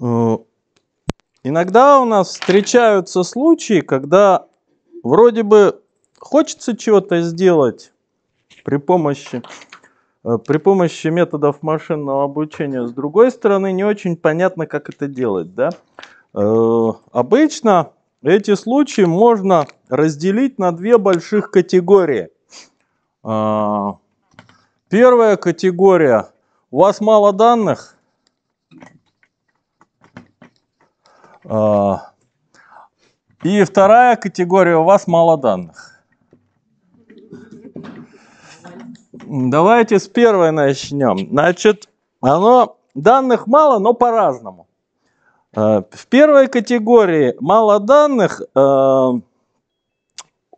Э, иногда у нас встречаются случаи, когда вроде бы хочется чего-то сделать при помощи, э, при помощи методов машинного обучения. С другой стороны, не очень понятно, как это делать. Да? Э, обычно эти случаи можно разделить на две больших категории. Первая категория. У вас мало данных, А, и вторая категория, у вас мало данных. Давайте с первой начнем. Значит, оно, данных мало, но по-разному. А, в первой категории мало данных, а,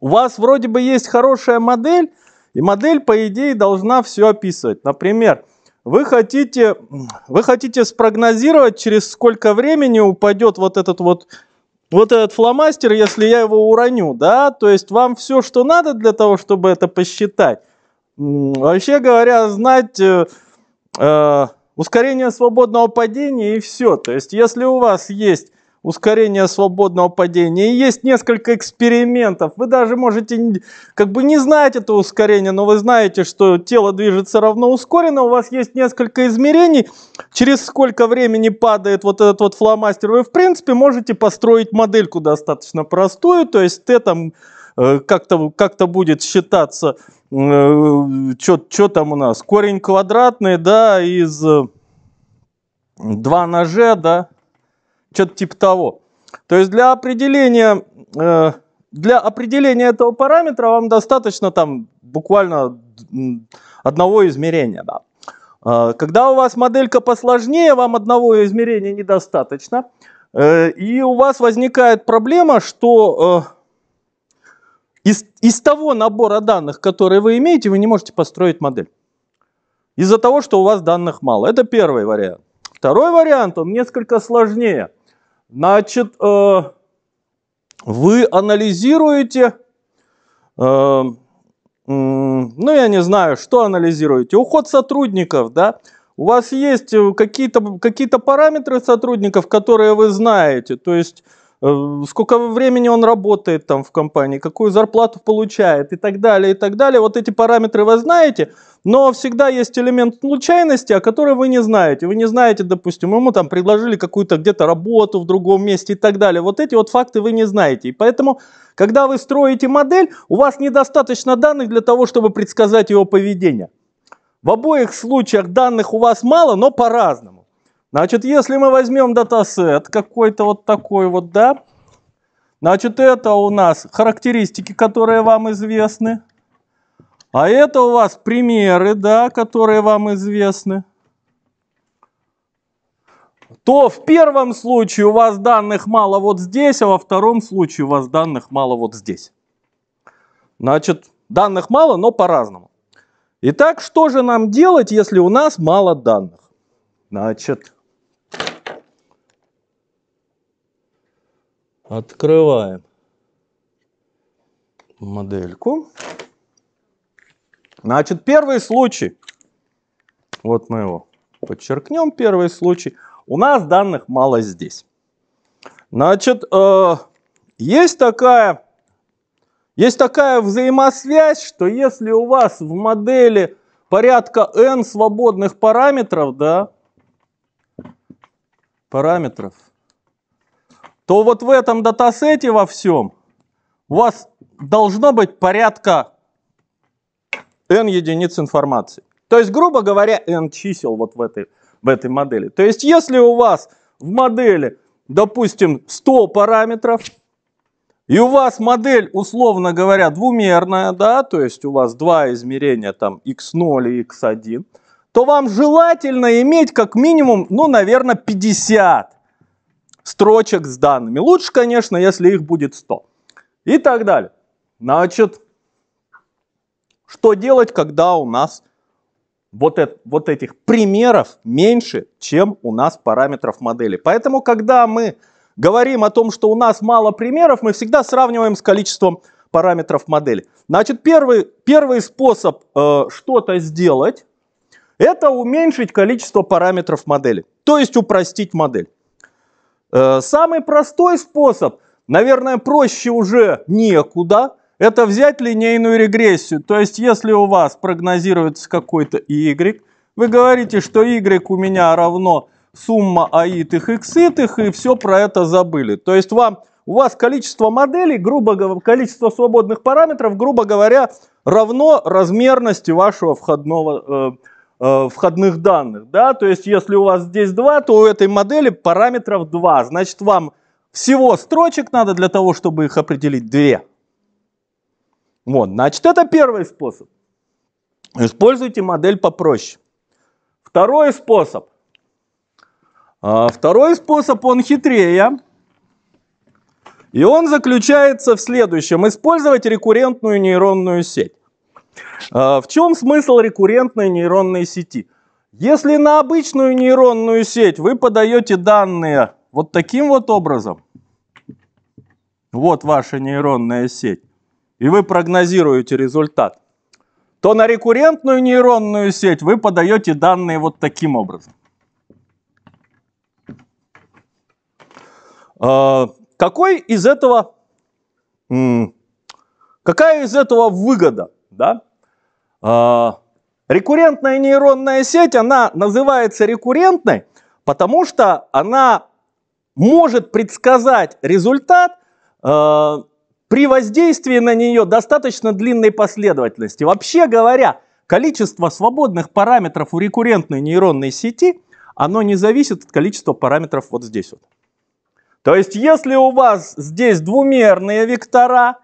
у вас вроде бы есть хорошая модель, и модель, по идее, должна все описывать. Например, вы хотите, вы хотите спрогнозировать, через сколько времени упадет вот этот вот вот этот фломастер, если я его уроню, да, то есть вам все, что надо для того, чтобы это посчитать. Вообще говоря, знать э, э, ускорение свободного падения и все. То есть, если у вас есть ускорение свободного падения. И есть несколько экспериментов. Вы даже можете как бы не знать это ускорение, но вы знаете, что тело движется равно ускоренно. У вас есть несколько измерений, через сколько времени падает вот этот вот фломастер. Вы, в принципе, можете построить модельку достаточно простую. То есть Т там э, как-то как -то будет считаться, э, что там у нас, корень квадратный, да, из 2 на g, да, что-то типа того. То есть для определения, э, для определения этого параметра вам достаточно там буквально одного измерения. Да. Э, когда у вас моделька посложнее, вам одного измерения недостаточно. Э, и у вас возникает проблема, что из, из того набора данных, которые вы имеете, вы не можете построить модель. Из-за того, что у вас данных мало. Это первый вариант. Второй вариант, он несколько сложнее – Значит, э, вы анализируете, э, ну я не знаю, что анализируете, уход сотрудников, да, у вас есть э, какие-то какие, -то, параметры сотрудников, которые вы знаете, то есть Э, сколько времени он работает там в компании, какую зарплату получает и так далее, и так далее. Вот эти параметры вы знаете, но всегда есть элемент случайности, о которой вы не знаете. Вы не знаете, допустим, ему там предложили какую-то где-то работу в другом месте и так далее. Вот эти вот факты вы не знаете. И поэтому, когда вы строите модель, у вас недостаточно данных для того, чтобы предсказать его поведение. В обоих случаях данных у вас мало, но по-разному. Значит, если мы возьмем датасет какой-то вот такой вот, да, значит, это у нас характеристики, которые вам известны. А это у вас примеры, да, которые вам известны. То в первом случае у вас данных мало вот здесь, а во втором случае у вас данных мало вот здесь. Значит, данных мало, но по-разному. Итак, что же нам делать, если у нас мало данных? Значит, Открываем модельку. Значит, первый случай. Вот мы его подчеркнем, первый случай. У нас данных мало здесь. Значит, э, есть такая... Есть такая взаимосвязь, что если у вас в модели порядка n свободных параметров, да, параметров, то вот в этом датасете во всем у вас должно быть порядка n единиц информации. То есть, грубо говоря, n чисел вот в этой, в этой модели. То есть, если у вас в модели, допустим, 100 параметров, и у вас модель, условно говоря, двумерная, да, то есть у вас два измерения, там, x0 и x1, то вам желательно иметь как минимум, ну, наверное, 50 строчек с данными. Лучше, конечно, если их будет 100. И так далее. Значит, что делать, когда у нас вот, это, вот этих примеров меньше, чем у нас параметров модели. Поэтому, когда мы говорим о том, что у нас мало примеров, мы всегда сравниваем с количеством параметров модели. Значит, первый, первый способ э, что-то сделать, это уменьшить количество параметров модели, то есть упростить модель. Э, самый простой способ, наверное, проще уже некуда, это взять линейную регрессию. То есть, если у вас прогнозируется какой-то y, вы говорите, что y у меня равно сумма аитых икситых, и все про это забыли. То есть, вам, у вас количество моделей, грубо говоря, количество свободных параметров, грубо говоря, равно размерности вашего входного э, Э, входных данных, да, то есть если у вас здесь 2, то у этой модели параметров 2, значит вам всего строчек надо для того, чтобы их определить 2. Вот, значит это первый способ. Используйте модель попроще. Второй способ. А, второй способ, он хитрее. И он заключается в следующем. Использовать рекуррентную нейронную сеть. А, в чем смысл рекуррентной нейронной сети? Если на обычную нейронную сеть вы подаете данные вот таким вот образом, вот ваша нейронная сеть, и вы прогнозируете результат, то на рекуррентную нейронную сеть вы подаете данные вот таким образом. А, какой из этого, какая из этого выгода? Да? А, рекуррентная нейронная сеть, она называется рекуррентной, потому что она может предсказать результат а, при воздействии на нее достаточно длинной последовательности. Вообще говоря, количество свободных параметров у рекуррентной нейронной сети, оно не зависит от количества параметров вот здесь вот. То есть, если у вас здесь двумерные вектора,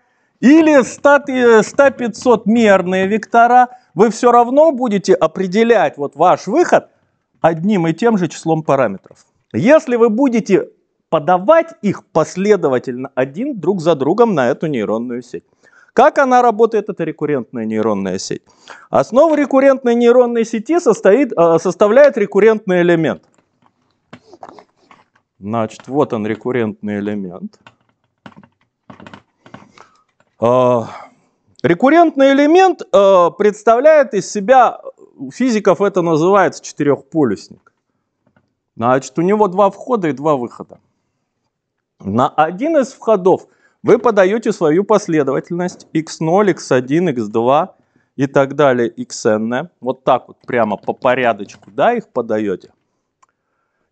или 100-500 мерные вектора, вы все равно будете определять вот ваш выход одним и тем же числом параметров. Если вы будете подавать их последовательно один друг за другом на эту нейронную сеть. Как она работает, эта рекуррентная нейронная сеть? Основа рекуррентной нейронной сети состоит, э, составляет рекуррентный элемент. Значит, вот он, рекуррентный элемент. Э, рекуррентный элемент э, представляет из себя, у физиков это называется четырехполюсник. Значит, у него два входа и два выхода. На один из входов вы подаете свою последовательность x0, x1, x2 и так далее, xn. Вот так вот прямо по порядочку да, их подаете.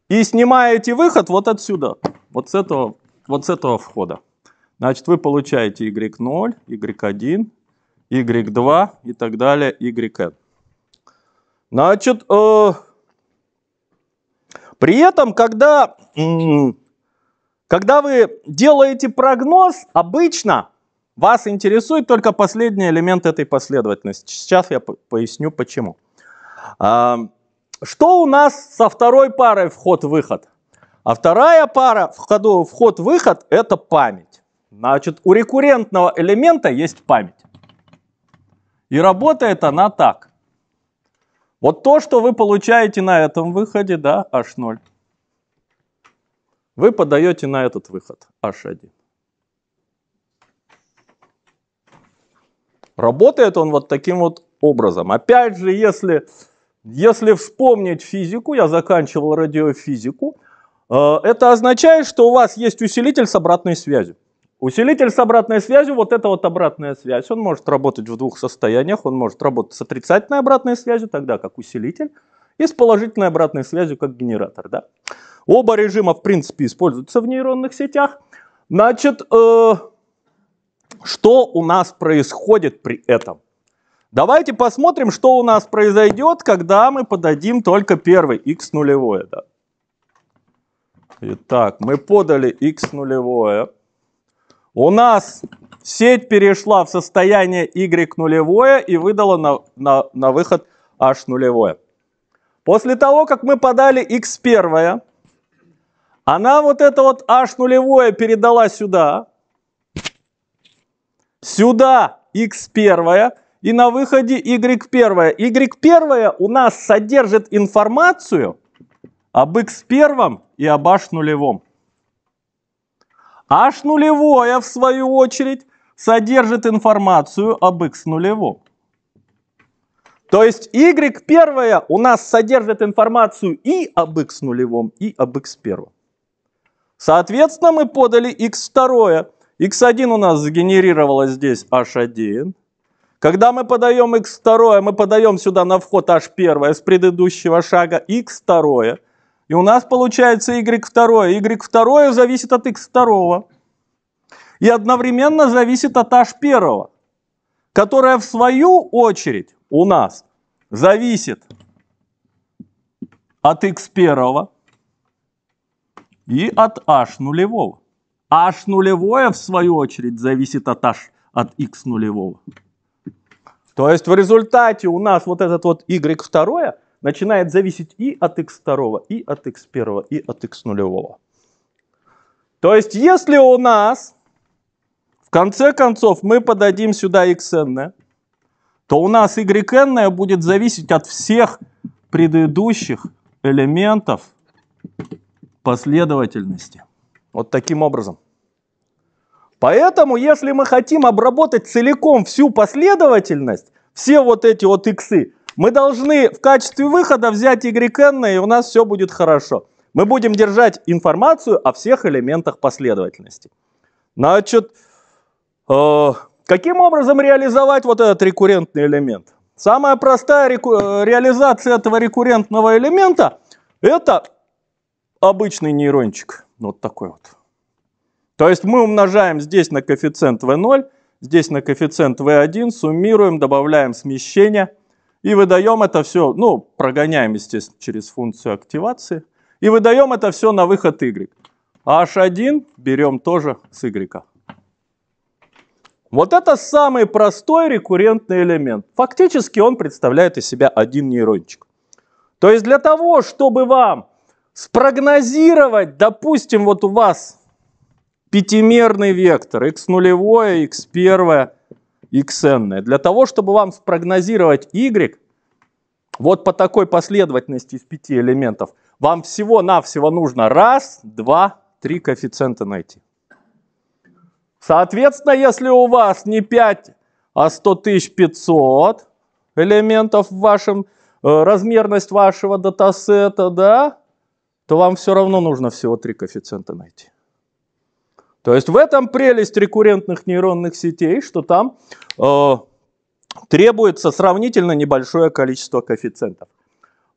И снимаете выход вот отсюда, вот с этого, вот с этого входа. Значит, вы получаете y0, y1, y2 и так далее, yn. Значит, э, при этом, когда, э, когда вы делаете прогноз, обычно вас интересует только последний элемент этой последовательности. Сейчас я поясню почему. Э, что у нас со второй парой вход-выход? А вторая пара вход-выход – это память. Значит, у рекуррентного элемента есть память. И работает она так. Вот то, что вы получаете на этом выходе, да, H0, вы подаете на этот выход H1. Работает он вот таким вот образом. Опять же, если, если вспомнить физику, я заканчивал радиофизику, э, это означает, что у вас есть усилитель с обратной связью. Усилитель с обратной связью, вот это вот обратная связь, он может работать в двух состояниях, он может работать с отрицательной обратной связью, тогда как усилитель, и с положительной обратной связью, как генератор. Да? Оба режима, в принципе, используются в нейронных сетях. Значит, э, что у нас происходит при этом? Давайте посмотрим, что у нас произойдет, когда мы подадим только первый x нулевое. Да. Итак, мы подали x нулевое. У нас сеть перешла в состояние Y нулевое и выдала на, на, на выход H нулевое. После того, как мы подали X1, она вот это вот H нулевое передала сюда, сюда X1 и на выходе Y1. Y1 у нас содержит информацию об X1 и об H нулевом. H нулевое, в свою очередь, содержит информацию об x нулевом. То есть y первое у нас содержит информацию и об x нулевом, и об x первом. Соответственно, мы подали x второе. x1 у нас сгенерировалось здесь h1. Когда мы подаем x второе, мы подаем сюда на вход h 1 с предыдущего шага x второе – и у нас получается y2. y2 зависит от x2. И одновременно зависит от h1, которая в свою очередь у нас зависит от x1 и от h 0 h 0 в свою очередь, зависит от h, от x 0 То есть в результате у нас вот этот вот y второе – начинает зависеть и от x2, и от x1, и от x0. То есть, если у нас, в конце концов, мы подадим сюда xn, то у нас yn будет зависеть от всех предыдущих элементов последовательности. Вот таким образом. Поэтому, если мы хотим обработать целиком всю последовательность, все вот эти вот иксы, мы должны в качестве выхода взять YN, и у нас все будет хорошо. Мы будем держать информацию о всех элементах последовательности. Значит, э, каким образом реализовать вот этот рекуррентный элемент? Самая простая реку- э, реализация этого рекуррентного элемента – это обычный нейрончик. Ну, вот такой вот. То есть мы умножаем здесь на коэффициент V0, здесь на коэффициент V1, суммируем, добавляем смещение – и выдаем это все, ну, прогоняем, естественно, через функцию активации, и выдаем это все на выход y. h1 берем тоже с y. Вот это самый простой рекуррентный элемент. Фактически он представляет из себя один нейрончик. То есть для того, чтобы вам спрогнозировать, допустим, вот у вас пятимерный вектор, x0, x1, xn. Для того, чтобы вам спрогнозировать y, вот по такой последовательности из пяти элементов, вам всего-навсего нужно раз, два, три коэффициента найти. Соответственно, если у вас не 5, а 100 500 элементов в вашем, э, размерность вашего датасета, да, то вам все равно нужно всего три коэффициента найти. То есть в этом прелесть рекуррентных нейронных сетей, что там э, требуется сравнительно небольшое количество коэффициентов.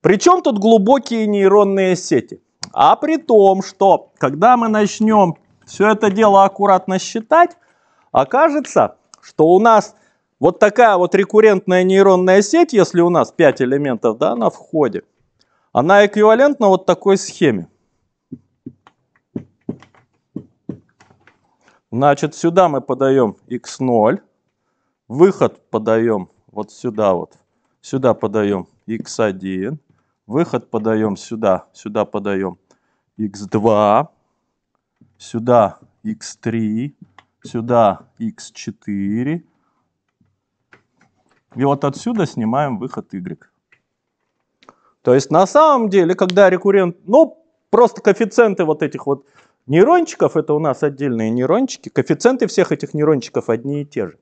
Причем тут глубокие нейронные сети? А при том, что когда мы начнем все это дело аккуратно считать, окажется, что у нас вот такая вот рекуррентная нейронная сеть, если у нас 5 элементов да, на входе, она эквивалентна вот такой схеме. Значит, сюда мы подаем x0, выход подаем вот сюда вот, сюда подаем x1, выход подаем сюда, сюда подаем x2, сюда x3, сюда x4, и вот отсюда снимаем выход y. То есть на самом деле, когда рекуррент, ну, просто коэффициенты вот этих вот нейрончиков, это у нас отдельные нейрончики, коэффициенты всех этих нейрончиков одни и те же.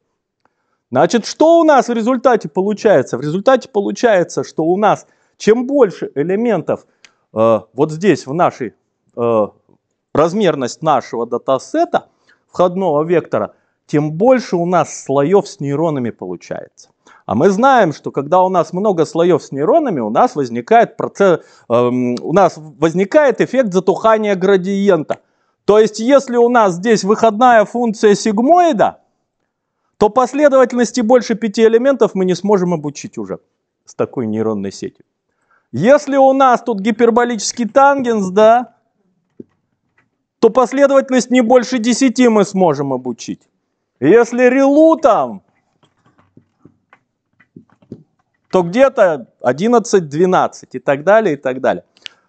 Значит, что у нас в результате получается? В результате получается, что у нас чем больше элементов э, вот здесь в нашей э, размерность нашего датасета входного вектора, тем больше у нас слоев с нейронами получается. А мы знаем, что когда у нас много слоев с нейронами, у нас возникает, процесс, э, у нас возникает эффект затухания градиента – то есть, если у нас здесь выходная функция сигмоида, то последовательности больше пяти элементов мы не сможем обучить уже с такой нейронной сетью. Если у нас тут гиперболический тангенс, да, то последовательность не больше 10 мы сможем обучить. Если релу там, то где-то 11, 12 и так далее, и так далее.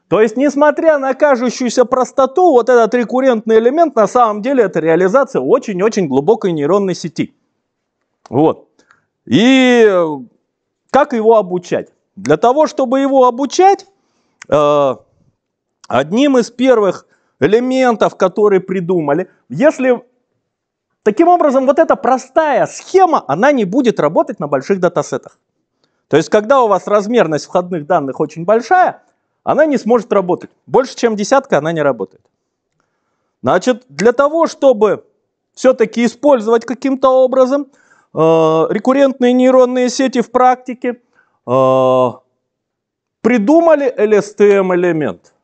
То есть, несмотря на кажущуюся простоту, вот этот рекуррентный элемент на самом деле это реализация очень-очень глубокой нейронной сети. Вот. И как его обучать? Для того, чтобы его обучать, э, одним из первых элементов, которые придумали, если таким образом вот эта простая схема, она не будет работать на больших датасетах. То есть, когда у вас размерность входных данных очень большая, она не сможет работать. Больше, чем десятка, она не работает. Значит, для того, чтобы все-таки использовать каким-то образом э, рекуррентные нейронные сети в практике, э, придумали LSTM-элемент.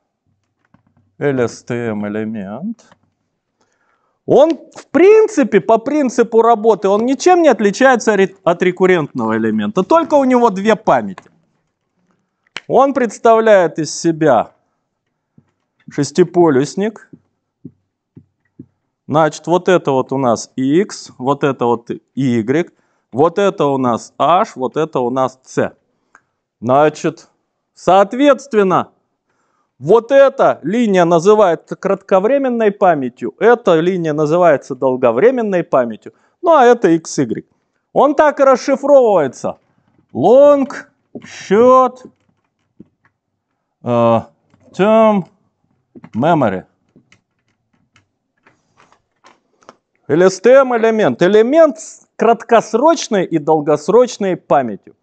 LSTM-элемент. Он, в принципе, по принципу работы, он ничем не отличается от рекуррентного элемента, только у него две памяти. Он представляет из себя шестиполюсник. Значит, вот это вот у нас x, вот это вот y, вот это у нас h, вот это у нас c. Значит, соответственно, вот эта линия называется кратковременной памятью, эта линия называется долговременной памятью, ну а это xy. Он так и расшифровывается. Long, счет, uh, term memory. LSTM элемент. Элемент с краткосрочной и долгосрочной памятью.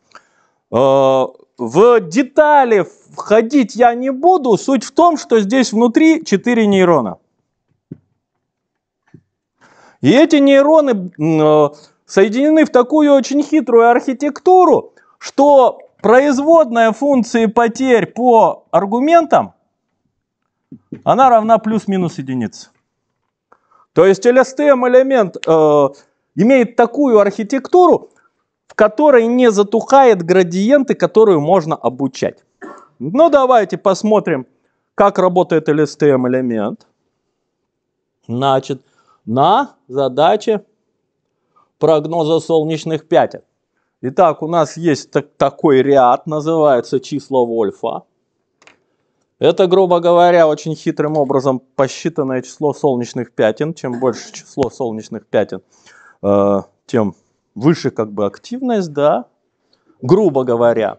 Э, в детали входить я не буду. Суть в том, что здесь внутри 4 нейрона. И эти нейроны э, соединены в такую очень хитрую архитектуру, что производная функции потерь по аргументам, она равна плюс-минус единице. То есть LSTM элемент э, имеет такую архитектуру, в которой не затухает градиенты, которую можно обучать. Ну, давайте посмотрим, как работает LSTM элемент. Значит, на задаче прогноза солнечных пятен. Итак, у нас есть так, такой ряд, называется число Вольфа. Это, грубо говоря, очень хитрым образом посчитанное число солнечных пятен. Чем больше число солнечных пятен, э, тем выше как бы активность, да, грубо говоря.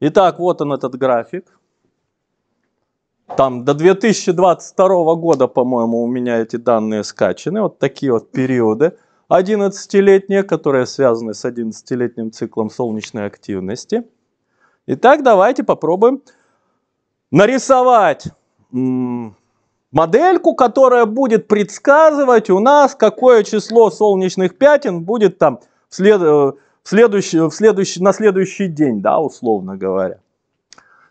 Итак, вот он этот график. Там до 2022 года, по-моему, у меня эти данные скачаны, вот такие вот периоды. 11-летние, которые связаны с 11-летним циклом солнечной активности. Итак, давайте попробуем нарисовать модельку, которая будет предсказывать у нас, какое число солнечных пятен будет там в след, э, в следующий, в следующий, на следующий день, да, условно говоря.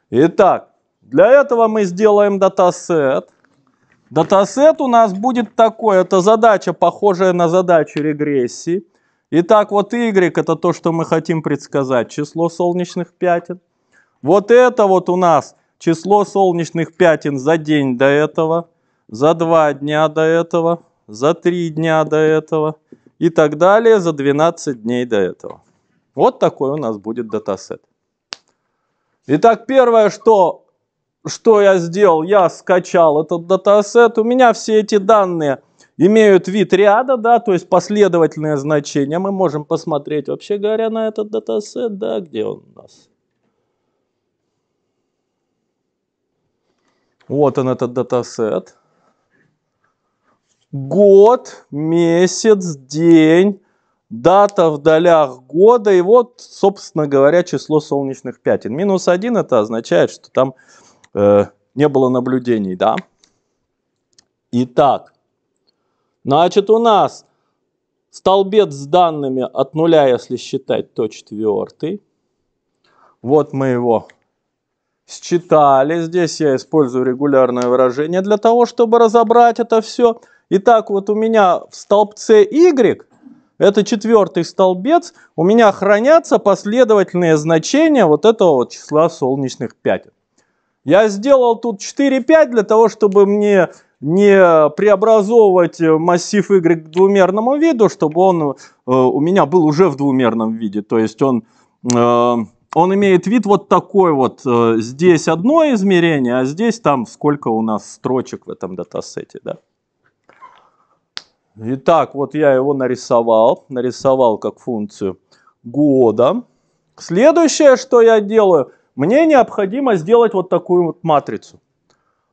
Итак, для этого мы сделаем датасет. Датасет у нас будет такой. Это задача, похожая на задачу регрессии. Итак, вот y – это то, что мы хотим предсказать, число солнечных пятен. Вот это вот у нас число солнечных пятен за день до этого, за два дня до этого, за три дня до этого и так далее, за 12 дней до этого. Вот такой у нас будет датасет. Итак, первое, что что я сделал? Я скачал этот датасет, у меня все эти данные имеют вид ряда, да, то есть последовательное значение. Мы можем посмотреть, вообще говоря, на этот датасет, да, где он у нас. Вот он этот датасет. Год, месяц, день, дата в долях года и вот, собственно говоря, число солнечных пятен. Минус один это означает, что там Э, не было наблюдений, да? Итак, значит, у нас столбец с данными от нуля, если считать, то четвертый. Вот мы его считали. Здесь я использую регулярное выражение для того, чтобы разобрать это все. Итак, вот у меня в столбце Y, это четвертый столбец, у меня хранятся последовательные значения вот этого вот числа солнечных пятен. Я сделал тут 4-5 для того, чтобы мне не преобразовывать массив Y к двумерному виду, чтобы он э, у меня был уже в двумерном виде. То есть он, э, он имеет вид вот такой вот. Э, здесь одно измерение, а здесь там сколько у нас строчек в этом датасете. Да? Итак, вот я его нарисовал. Нарисовал как функцию года. Следующее, что я делаю – мне необходимо сделать вот такую вот матрицу.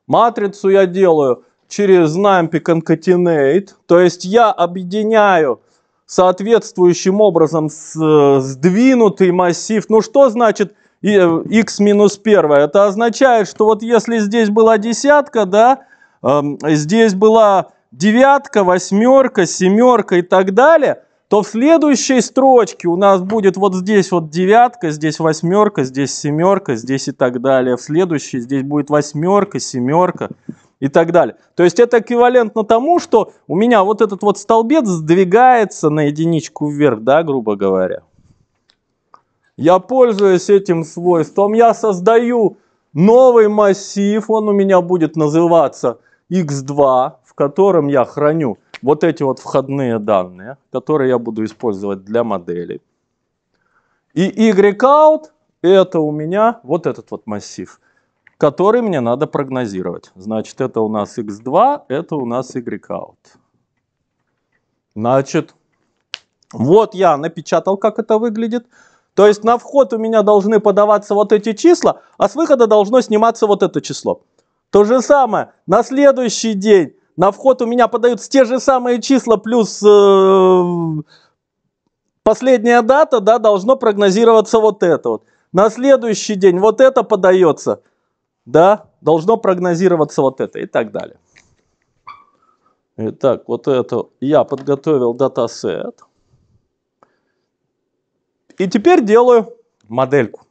Матрицу я делаю через NumPy concatenate, то есть я объединяю соответствующим образом э, сдвинутый массив. Ну что значит x э, минус 1? Это означает, что вот если здесь была десятка, да, эм, здесь была девятка, восьмерка, семерка и так далее – то в следующей строчке у нас будет вот здесь вот девятка, здесь восьмерка, здесь семерка, здесь и так далее. В следующей здесь будет восьмерка, семерка и так далее. То есть это эквивалентно тому, что у меня вот этот вот столбец сдвигается на единичку вверх, да, грубо говоря. Я пользуюсь этим свойством, я создаю новый массив, он у меня будет называться x2, в котором я храню вот эти вот входные данные, которые я буду использовать для моделей. И yout – это у меня вот этот вот массив, который мне надо прогнозировать. Значит, это у нас x2, это у нас yout. Значит, вот я напечатал, как это выглядит. То есть на вход у меня должны подаваться вот эти числа, а с выхода должно сниматься вот это число. То же самое на следующий день на вход у меня подаются те же самые числа плюс э, последняя дата, да, должно прогнозироваться вот это вот. На следующий день вот это подается, да, должно прогнозироваться вот это и так далее. Итак, вот это я подготовил датасет. И теперь делаю модельку.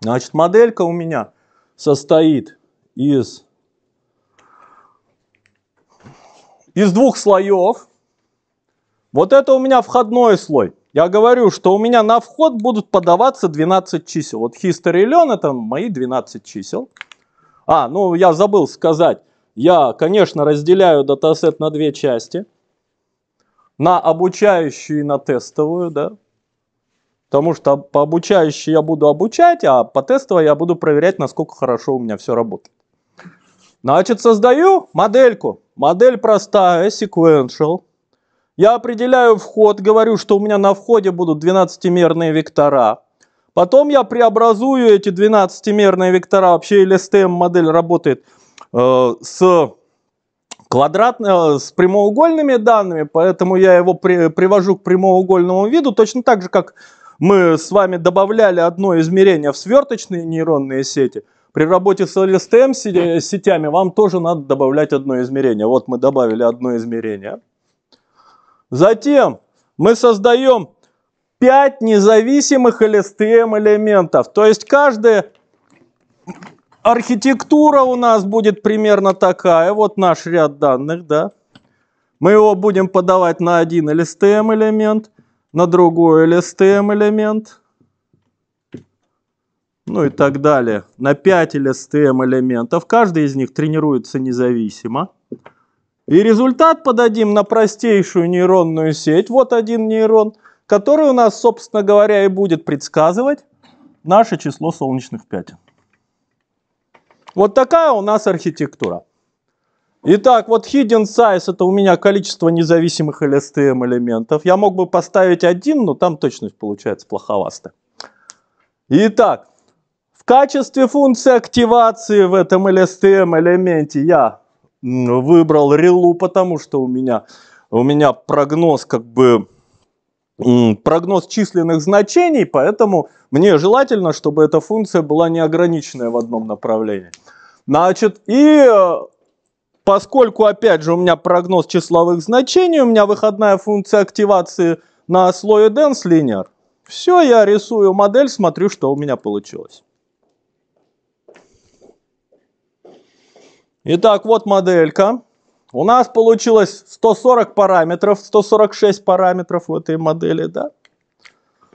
Значит, моделька у меня состоит из из двух слоев. Вот это у меня входной слой. Я говорю, что у меня на вход будут подаваться 12 чисел. Вот history learn это мои 12 чисел. А, ну я забыл сказать. Я, конечно, разделяю датасет на две части. На обучающую и на тестовую, да. Потому что по обучающей я буду обучать, а по тестовой я буду проверять, насколько хорошо у меня все работает. Значит, создаю модельку. Модель простая, sequential. Я определяю вход, говорю, что у меня на входе будут 12-мерные вектора. Потом я преобразую эти 12-мерные вектора, вообще LSTM модель работает э, с, квадрат, э, с прямоугольными данными, поэтому я его при, привожу к прямоугольному виду, точно так же, как мы с вами добавляли одно измерение в сверточные нейронные сети – при работе с LSTM э, сетями вам тоже надо добавлять одно измерение. Вот мы добавили одно измерение. Затем мы создаем 5 независимых LSTM элементов. То есть каждая архитектура у нас будет примерно такая. Вот наш ряд данных, да. Мы его будем подавать на один LSTM элемент, на другой LSTM элемент, ну и так далее, на 5 или STM элементов. Каждый из них тренируется независимо. И результат подадим на простейшую нейронную сеть. Вот один нейрон, который у нас, собственно говоря, и будет предсказывать наше число солнечных пятен. Вот такая у нас архитектура. Итак, вот hidden size это у меня количество независимых LSTM элементов. Я мог бы поставить один, но там точность получается плоховастая. Итак, качестве функции активации в этом LSTM элементе я выбрал релу, потому что у меня, у меня прогноз как бы прогноз численных значений, поэтому мне желательно, чтобы эта функция была неограниченная в одном направлении. Значит, и поскольку, опять же, у меня прогноз числовых значений, у меня выходная функция активации на слое dense linear, все, я рисую модель, смотрю, что у меня получилось. Итак, вот моделька. У нас получилось 140 параметров, 146 параметров в этой модели, да?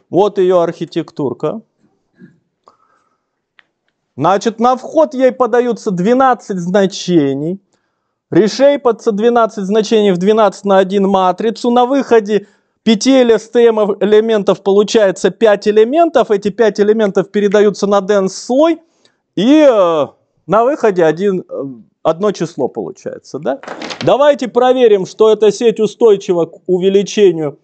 Вот ее архитектурка. Значит, на вход ей подаются 12 значений. Решейпаться 12 значений в 12 на 1 матрицу. На выходе 5 LSTM элементов получается 5 элементов. Эти 5 элементов передаются на dense слой. И э, на выходе один э, Одно число получается, да? Давайте проверим, что эта сеть устойчива к увеличению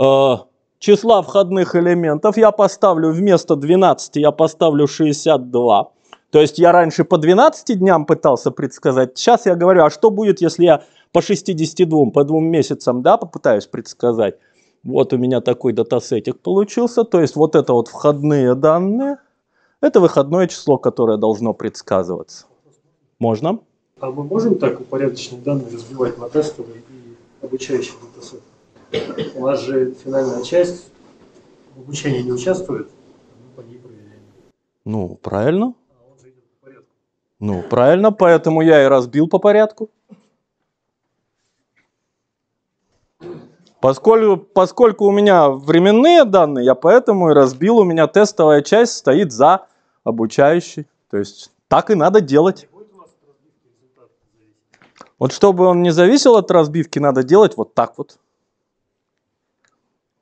э, числа входных элементов. Я поставлю вместо 12, я поставлю 62. То есть я раньше по 12 дням пытался предсказать. Сейчас я говорю, а что будет, если я по 62, по двум месяцам, да, попытаюсь предсказать. Вот у меня такой датасетик получился. То есть вот это вот входные данные. Это выходное число, которое должно предсказываться. Можно? А мы можем так упорядоченные данные разбивать на тестовые и обучающие датасеты? У нас же финальная часть в обучении не участвует, а мы по ней проверяем. Ну, правильно. А он идет по Ну, правильно, поэтому я и разбил по порядку. Поскольку, поскольку у меня временные данные, я поэтому и разбил, у меня тестовая часть стоит за обучающий. То есть так и надо делать. Вот чтобы он не зависел от разбивки, надо делать вот так вот.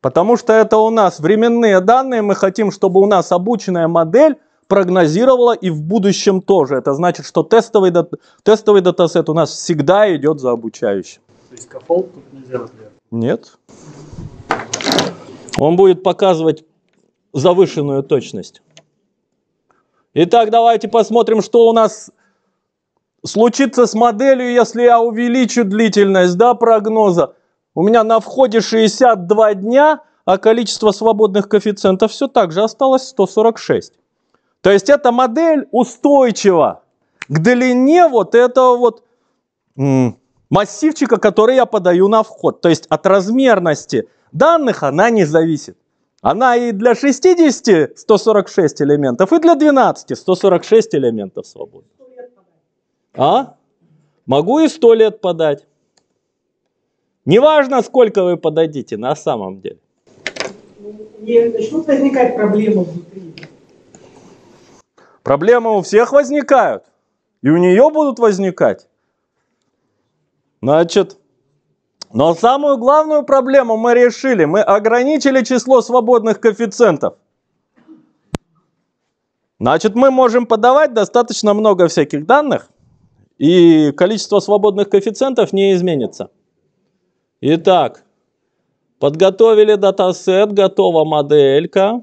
Потому что это у нас временные данные, мы хотим, чтобы у нас обученная модель прогнозировала и в будущем тоже. Это значит, что тестовый, дат тестовый датасет у нас всегда идет за обучающим. То есть кафолд тут нельзя например? Нет. Он будет показывать завышенную точность. Итак, давайте посмотрим, что у нас случится с моделью, если я увеличу длительность да, прогноза. У меня на входе 62 дня, а количество свободных коэффициентов все так же осталось 146. То есть эта модель устойчива к длине вот этого вот массивчика, который я подаю на вход. То есть от размерности данных она не зависит. Она и для 60 146 элементов, и для 12 146 элементов свободна. А? Могу и сто лет подать. Неважно, сколько вы подадите на самом деле. начнут возникать проблемы внутри. Проблемы у всех возникают. И у нее будут возникать. Значит, но самую главную проблему мы решили. Мы ограничили число свободных коэффициентов. Значит, мы можем подавать достаточно много всяких данных и количество свободных коэффициентов не изменится. Итак, подготовили датасет, готова моделька.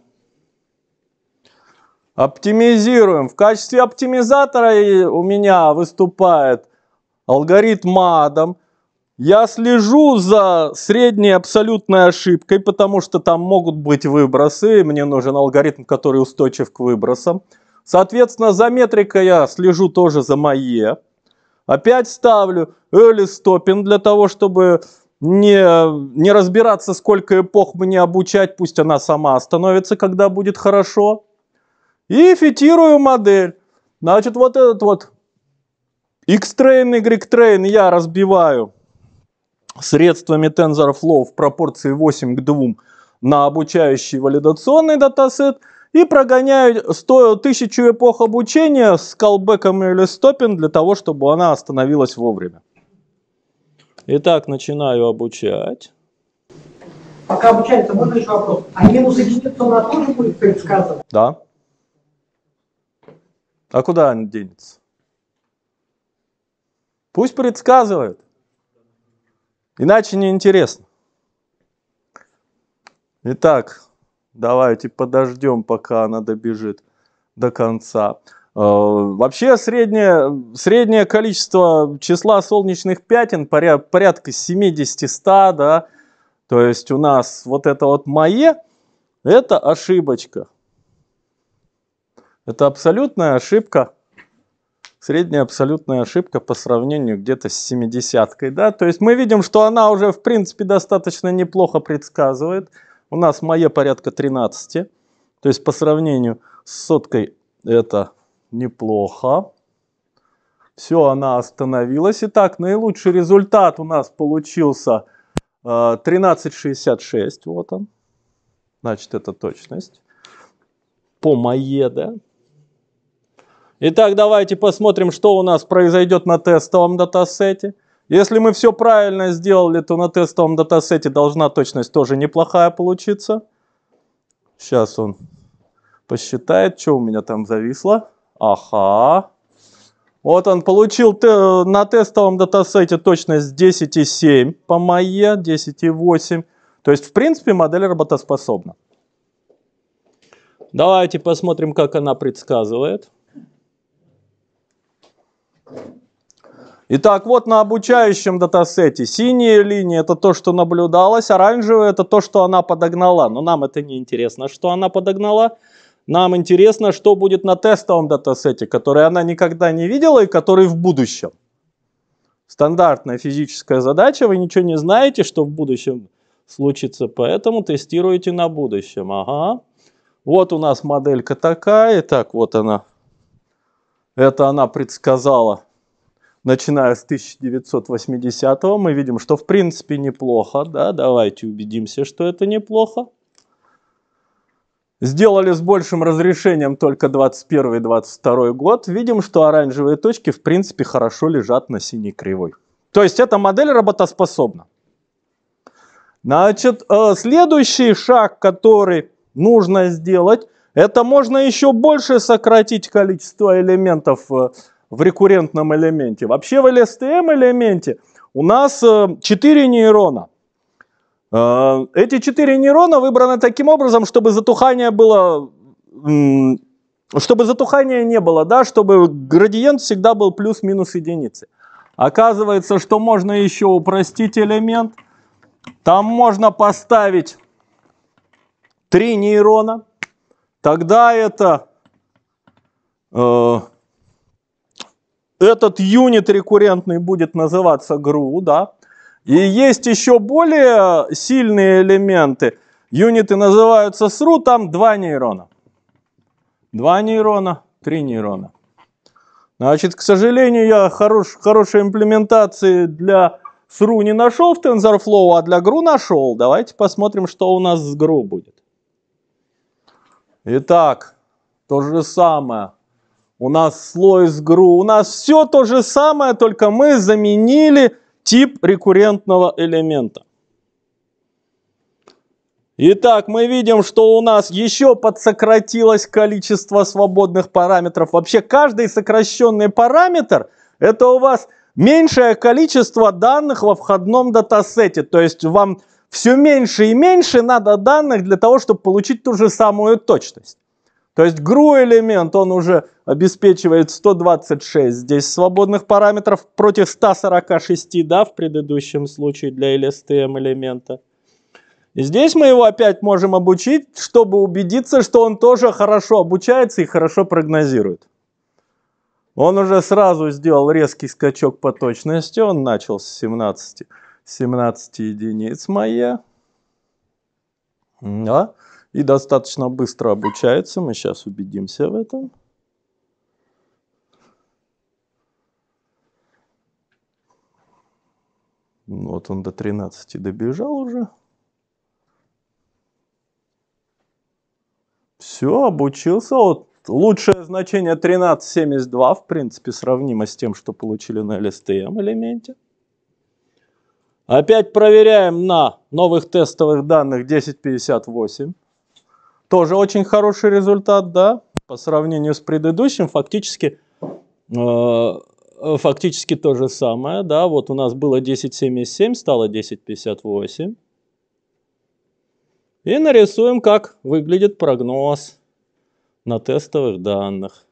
Оптимизируем. В качестве оптимизатора у меня выступает алгоритм АДАМ. Я слежу за средней абсолютной ошибкой, потому что там могут быть выбросы, и мне нужен алгоритм, который устойчив к выбросам. Соответственно, за метрикой я слежу тоже за МАЕ. Опять ставлю early stopping для того, чтобы не, не разбираться, сколько эпох мне обучать, пусть она сама остановится, когда будет хорошо. И фитирую модель. Значит, вот этот вот X-Train, Y-Train я разбиваю средствами TensorFlow в пропорции 8 к 2 на обучающий валидационный датасет – и прогоняю стоя тысячу эпох обучения с колбеком или стопин для того, чтобы она остановилась вовремя. Итак, начинаю обучать. Пока обучается, можно еще вопрос? А минус единица тоже будет предсказан? Да. А куда она денется? Пусть предсказывает. Иначе неинтересно. Итак, давайте типа, подождем, пока она добежит до конца. Э, вообще среднее, среднее количество числа солнечных пятен порядка 70-100, да, то есть у нас вот это вот мое, это ошибочка. Это абсолютная ошибка, средняя абсолютная ошибка по сравнению где-то с 70-кой, да, то есть мы видим, что она уже в принципе достаточно неплохо предсказывает – у нас мое порядка 13. То есть по сравнению с соткой это неплохо. Все, она остановилась. Итак, наилучший результат у нас получился 13,66. Э, вот он. Значит, это точность. По мое, да? Итак, давайте посмотрим, что у нас произойдет на тестовом датасете. Если мы все правильно сделали, то на тестовом датасете должна точность тоже неплохая получиться. Сейчас он посчитает, что у меня там зависло. Ага. Вот он получил на тестовом датасете точность 10,7 по МАЕ, 10,8. То есть, в принципе, модель работоспособна. Давайте посмотрим, как она предсказывает. Thank you. Итак, вот на обучающем датасете синие линии это то, что наблюдалось, оранжевая – это то, что она подогнала. Но нам это не интересно, что она подогнала. Нам интересно, что будет на тестовом датасете, который она никогда не видела и который в будущем. Стандартная физическая задача, вы ничего не знаете, что в будущем случится, поэтому тестируете на будущем. Ага. Вот у нас моделька такая, так вот она. Это она предсказала начиная с 1980-го, мы видим, что в принципе неплохо, да, давайте убедимся, что это неплохо. Сделали с большим разрешением только 21-22 год. Видим, что оранжевые точки в принципе хорошо лежат на синей кривой. То есть эта модель работоспособна. Значит, э, следующий шаг, который нужно сделать, это можно еще больше сократить количество элементов э, в рекуррентном элементе. Вообще в LSTM элементе у нас 4 э, нейрона. Э, эти 4 нейрона выбраны таким образом, чтобы затухание было чтобы затухания не было, да, чтобы градиент всегда был плюс-минус единицы. Оказывается, что можно еще упростить элемент. Там можно поставить 3 нейрона. Тогда это э, этот юнит рекуррентный будет называться GRU, да. И есть еще более сильные элементы. Юниты называются SRU. там два нейрона. Два нейрона, три нейрона. Значит, к сожалению, я хорош, хорошей имплементации для SRU не нашел в TensorFlow, а для GRU нашел. Давайте посмотрим, что у нас с GRU будет. Итак, то же самое у нас слой с гру, у нас все то же самое, только мы заменили тип рекуррентного элемента. Итак, мы видим, что у нас еще подсократилось количество свободных параметров. Вообще каждый сокращенный параметр – это у вас меньшее количество данных во входном датасете. То есть вам все меньше и меньше надо данных для того, чтобы получить ту же самую точность. То есть GRU-элемент, он уже обеспечивает 126 здесь свободных параметров против 146, да, в предыдущем случае для LSTM элемента. И здесь мы его опять можем обучить, чтобы убедиться, что он тоже хорошо обучается и хорошо прогнозирует. Он уже сразу сделал резкий скачок по точности, он начал с 17, 17 единиц моя. Да и достаточно быстро обучается. Мы сейчас убедимся в этом. Вот он до 13 добежал уже. Все, обучился. Вот лучшее значение 1372, в принципе, сравнимо с тем, что получили на LSTM элементе. Опять проверяем на новых тестовых данных 1058. Тоже очень хороший результат, да, по сравнению с предыдущим, фактически, э, фактически то же самое, да, вот у нас было 10,77, стало 10,58. И нарисуем, как выглядит прогноз на тестовых данных.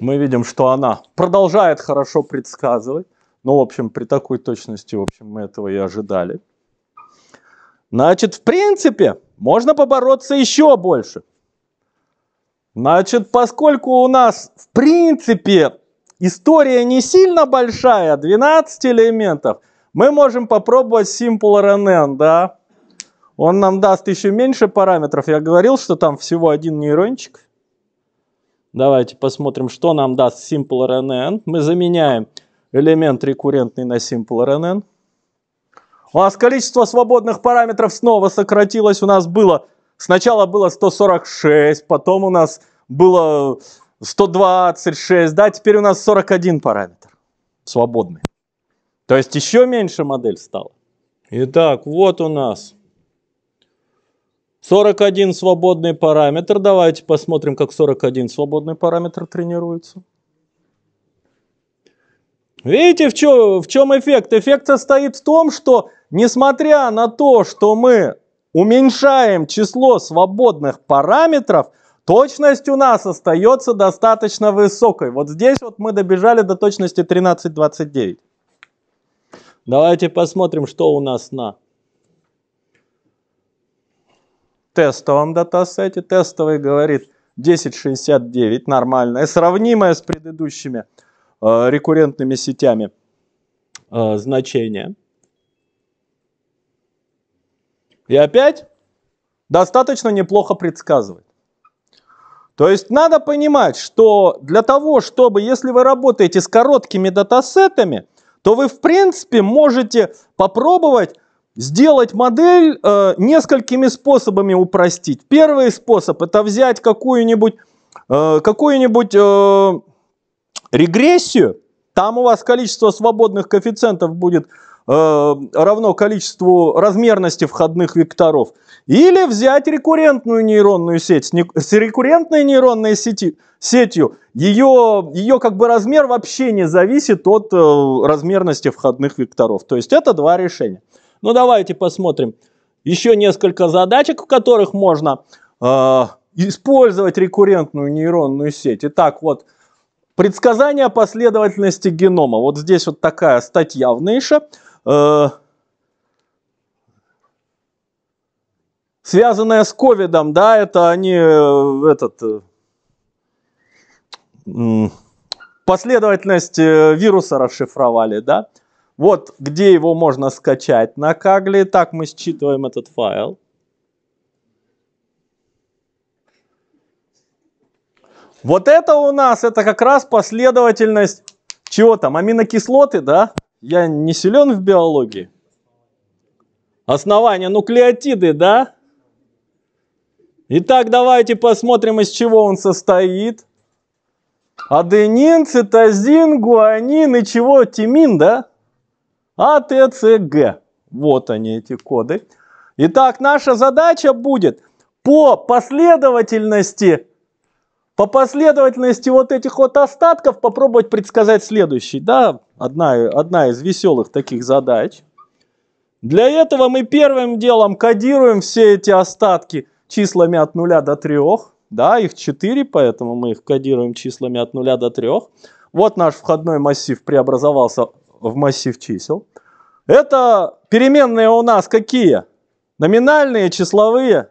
Мы видим, что она продолжает хорошо предсказывать. Ну, в общем, при такой точности, в общем, мы этого и ожидали. Значит, в принципе, можно побороться еще больше. Значит, поскольку у нас, в принципе, история не сильно большая, 12 элементов, мы можем попробовать Simple RNN, да. Он нам даст еще меньше параметров. Я говорил, что там всего один нейрончик. Давайте посмотрим, что нам даст Simple RNN. Мы заменяем элемент рекуррентный на Simple RNN. У а нас количество свободных параметров снова сократилось. У нас было, сначала было 146, потом у нас было 126, да, теперь у нас 41 параметр свободный. То есть еще меньше модель стала. Итак, вот у нас 41 свободный параметр. Давайте посмотрим, как 41 свободный параметр тренируется. Видите, в чем, эффект? Эффект состоит в том, что несмотря на то, что мы уменьшаем число свободных параметров, точность у нас остается достаточно высокой. Вот здесь вот мы добежали до точности 13,29. Давайте посмотрим, что у нас на тестовом датасете. Тестовый говорит 10.69, нормальное, сравнимое с предыдущими э, рекуррентными сетями э, значение. И опять достаточно неплохо предсказывать. То есть надо понимать, что для того, чтобы, если вы работаете с короткими датасетами, то вы, в принципе, можете попробовать сделать модель э, несколькими способами упростить. Первый способ – это взять какую-нибудь э, какую э, регрессию, там у вас количество свободных коэффициентов будет Э, равно количеству размерности входных векторов, или взять рекуррентную нейронную сеть с рекуррентной нейронной сети, сетью. Ее, ее как бы размер вообще не зависит от э, размерности входных векторов. То есть это два решения. Ну давайте посмотрим еще несколько задачек, в которых можно э, использовать рекуррентную нейронную сеть. Итак, вот предсказание последовательности генома. Вот здесь вот такая статья в Nature. Э, связанная с ковидом, да, это они э, этот э, последовательность вируса расшифровали, да. Вот где его можно скачать на Кагле. Так мы считываем этот файл. Вот это у нас, это как раз последовательность чего там, аминокислоты, да? Я не силен в биологии. Основание нуклеотиды, да? Итак, давайте посмотрим, из чего он состоит. Аденин, цитозин, гуанин и чего? Тимин, да? А, Т, С, Г. Вот они, эти коды. Итак, наша задача будет по последовательности по последовательности вот этих вот остатков попробовать предсказать следующий. Да, одна, одна из веселых таких задач. Для этого мы первым делом кодируем все эти остатки числами от 0 до 3. Да, их 4, поэтому мы их кодируем числами от 0 до 3. Вот наш входной массив преобразовался в массив чисел. Это переменные у нас какие? Номинальные, числовые,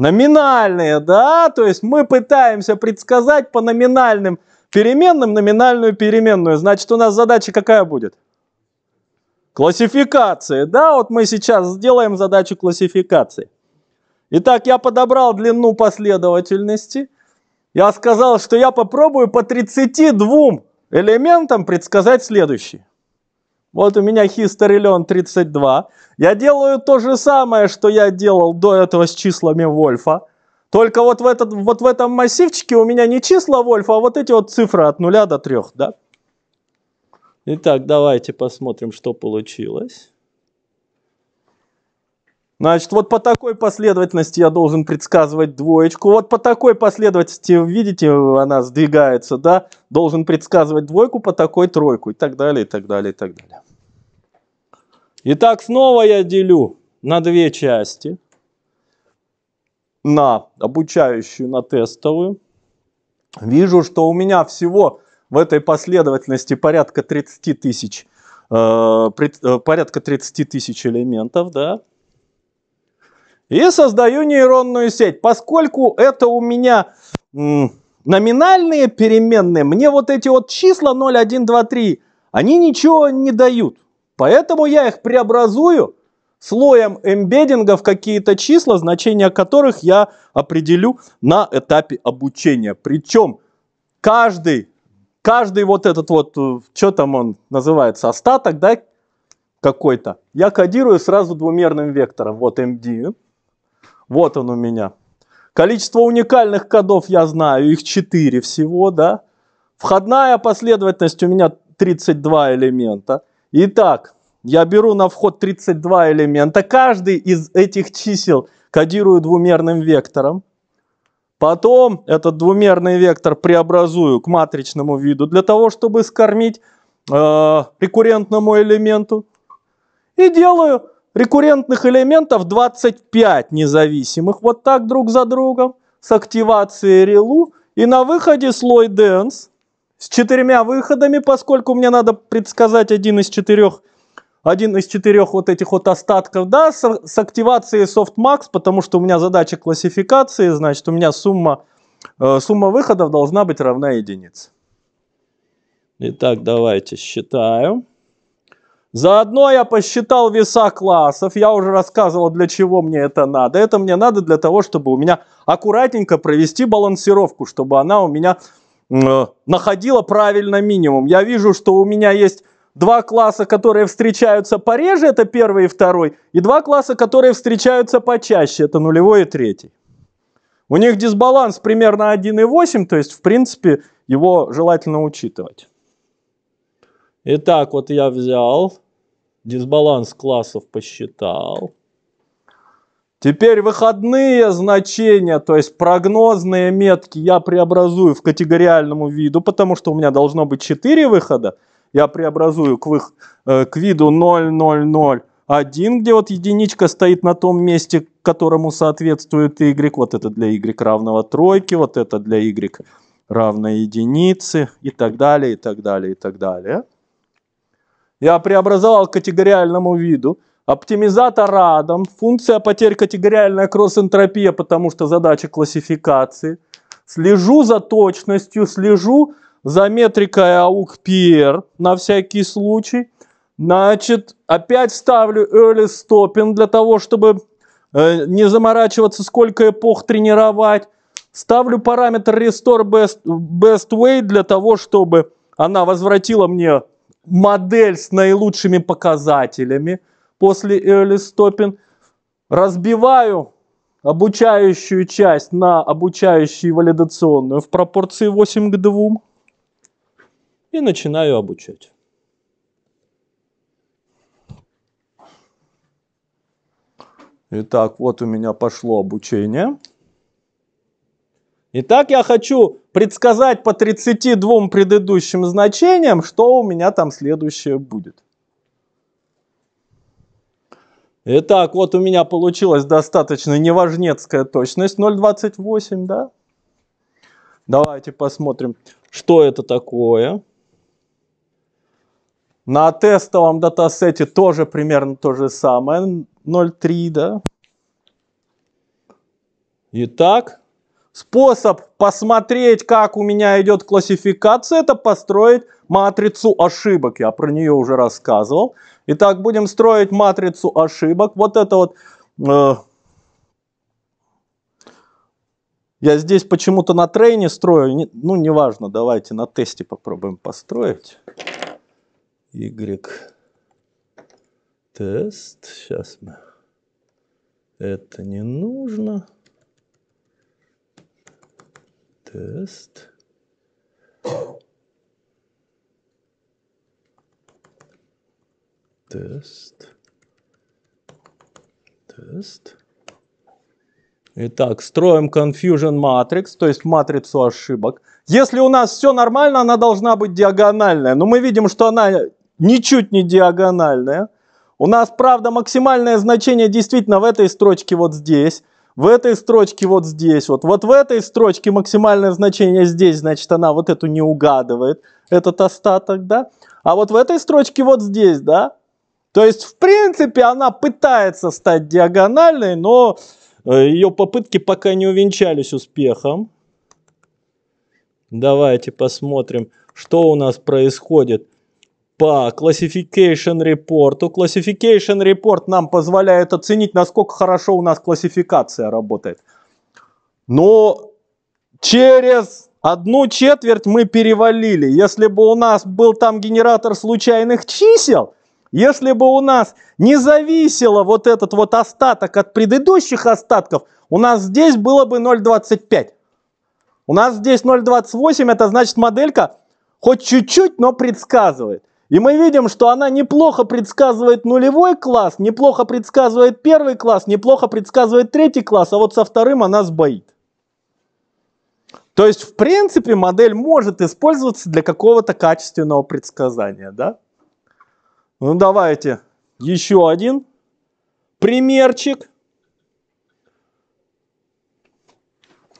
номинальные, да, то есть мы пытаемся предсказать по номинальным переменным номинальную переменную. Значит, у нас задача какая будет? Классификация, да, вот мы сейчас сделаем задачу классификации. Итак, я подобрал длину последовательности. Я сказал, что я попробую по 32 элементам предсказать следующий. Вот у меня History 32. Я делаю то же самое, что я делал до этого с числами Вольфа. Только вот в, этот, вот в этом массивчике у меня не числа Вольфа, а вот эти вот цифры от 0 до 3. Да? Итак, давайте посмотрим, что получилось. Значит, вот по такой последовательности я должен предсказывать двоечку. Вот по такой последовательности, видите, она сдвигается, да? Должен предсказывать двойку, по такой тройку и так далее, и так далее, и так далее. Итак, снова я делю на две части. На обучающую, на тестовую. Вижу, что у меня всего в этой последовательности порядка 30 тысяч, э, э порядка 30 тысяч элементов, да? и создаю нейронную сеть. Поскольку это у меня номинальные переменные, мне вот эти вот числа 0, 1, 2, 3, они ничего не дают. Поэтому я их преобразую слоем эмбеддинга в какие-то числа, значения которых я определю на этапе обучения. Причем каждый, каждый вот этот вот, э, что там он называется, остаток, да, какой-то, я кодирую сразу двумерным вектором. Вот MD, вот он у меня. Количество уникальных кодов я знаю, их 4 всего, да. Входная последовательность у меня 32 элемента. Итак, я беру на вход 32 элемента. Каждый из этих чисел кодирую двумерным вектором. Потом этот двумерный вектор преобразую к матричному виду для того, чтобы скормить э, рекуррентному элементу. И делаю Рекуррентных элементов 25 независимых, вот так друг за другом, с активацией релу. И на выходе слой денс с четырьмя выходами, поскольку мне надо предсказать один из четырех, один из четырех вот этих вот остатков, да, с, с активацией softmax, потому что у меня задача классификации, значит, у меня сумма, э, сумма выходов должна быть равна единице. Итак, давайте считаем. Заодно я посчитал веса классов. Я уже рассказывал, для чего мне это надо. Это мне надо для того, чтобы у меня аккуратненько провести балансировку, чтобы она у меня э, находила правильно минимум. Я вижу, что у меня есть два класса, которые встречаются пореже, это первый и второй, и два класса, которые встречаются почаще, это нулевой и третий. У них дисбаланс примерно 1,8, то есть, в принципе, его желательно учитывать. Итак, вот я взял, дисбаланс классов посчитал. Теперь выходные значения, то есть прогнозные метки я преобразую в категориальному виду, потому что у меня должно быть 4 выхода. Я преобразую к, вых... Э, к виду 0, 0, 0, 1, где вот единичка стоит на том месте, которому соответствует y. Вот это для y равного тройке, вот это для y равной единице и так далее, и так далее, и так далее я преобразовал к категориальному виду, оптимизатор радом, функция потерь категориальная кросс-энтропия, потому что задача классификации. Слежу за точностью, слежу за метрикой AUC-PR на всякий случай. Значит, опять ставлю early stopping для того, чтобы э, не заморачиваться, сколько эпох тренировать. Ставлю параметр restore best, best weight для того, чтобы она возвратила мне модель с наилучшими показателями после early stopping. Разбиваю обучающую часть на обучающую и валидационную в пропорции 8 к 2 и начинаю обучать. Итак, вот у меня пошло обучение. Итак, я хочу предсказать по 32 предыдущим значениям, что у меня там следующее будет. Итак, вот у меня получилась достаточно неважнецкая точность 0,28, да? Давайте посмотрим, что это такое. На тестовом датасете тоже примерно то же самое, 0,3, да? Итак, Способ посмотреть, как у меня идет классификация, это построить матрицу ошибок. Я про нее уже рассказывал. Итак, будем строить матрицу ошибок. Вот это вот... Э, я здесь почему-то на трейне строю. Не, ну, неважно, давайте на тесте попробуем построить. Y. Тест. Сейчас мы... Это не нужно тест. Тест. Тест. Итак, строим Confusion Matrix, то есть матрицу ошибок. Если у нас все нормально, она должна быть диагональная. Но мы видим, что она ничуть не диагональная. У нас, правда, максимальное значение действительно в этой строчке вот здесь в этой строчке вот здесь вот, вот в этой строчке максимальное значение здесь, значит, она вот эту не угадывает, этот остаток, да, а вот в этой строчке вот здесь, да, то есть, в принципе, она пытается стать диагональной, но э, ее попытки пока не увенчались успехом. Давайте посмотрим, что у нас происходит по Classification Report. Classification Report нам позволяет оценить, насколько хорошо у нас классификация работает. Но через одну четверть мы перевалили. Если бы у нас был там генератор случайных чисел, если бы у нас не зависело вот этот вот остаток от предыдущих остатков, у нас здесь было бы 0,25. У нас здесь 0,28, это значит моделька хоть чуть-чуть, но предсказывает. И мы видим, что она неплохо предсказывает нулевой класс, неплохо предсказывает первый класс, неплохо предсказывает третий класс, а вот со вторым она сбоит. То есть, в принципе, модель может использоваться для какого-то качественного предсказания, да? Ну, давайте еще один примерчик.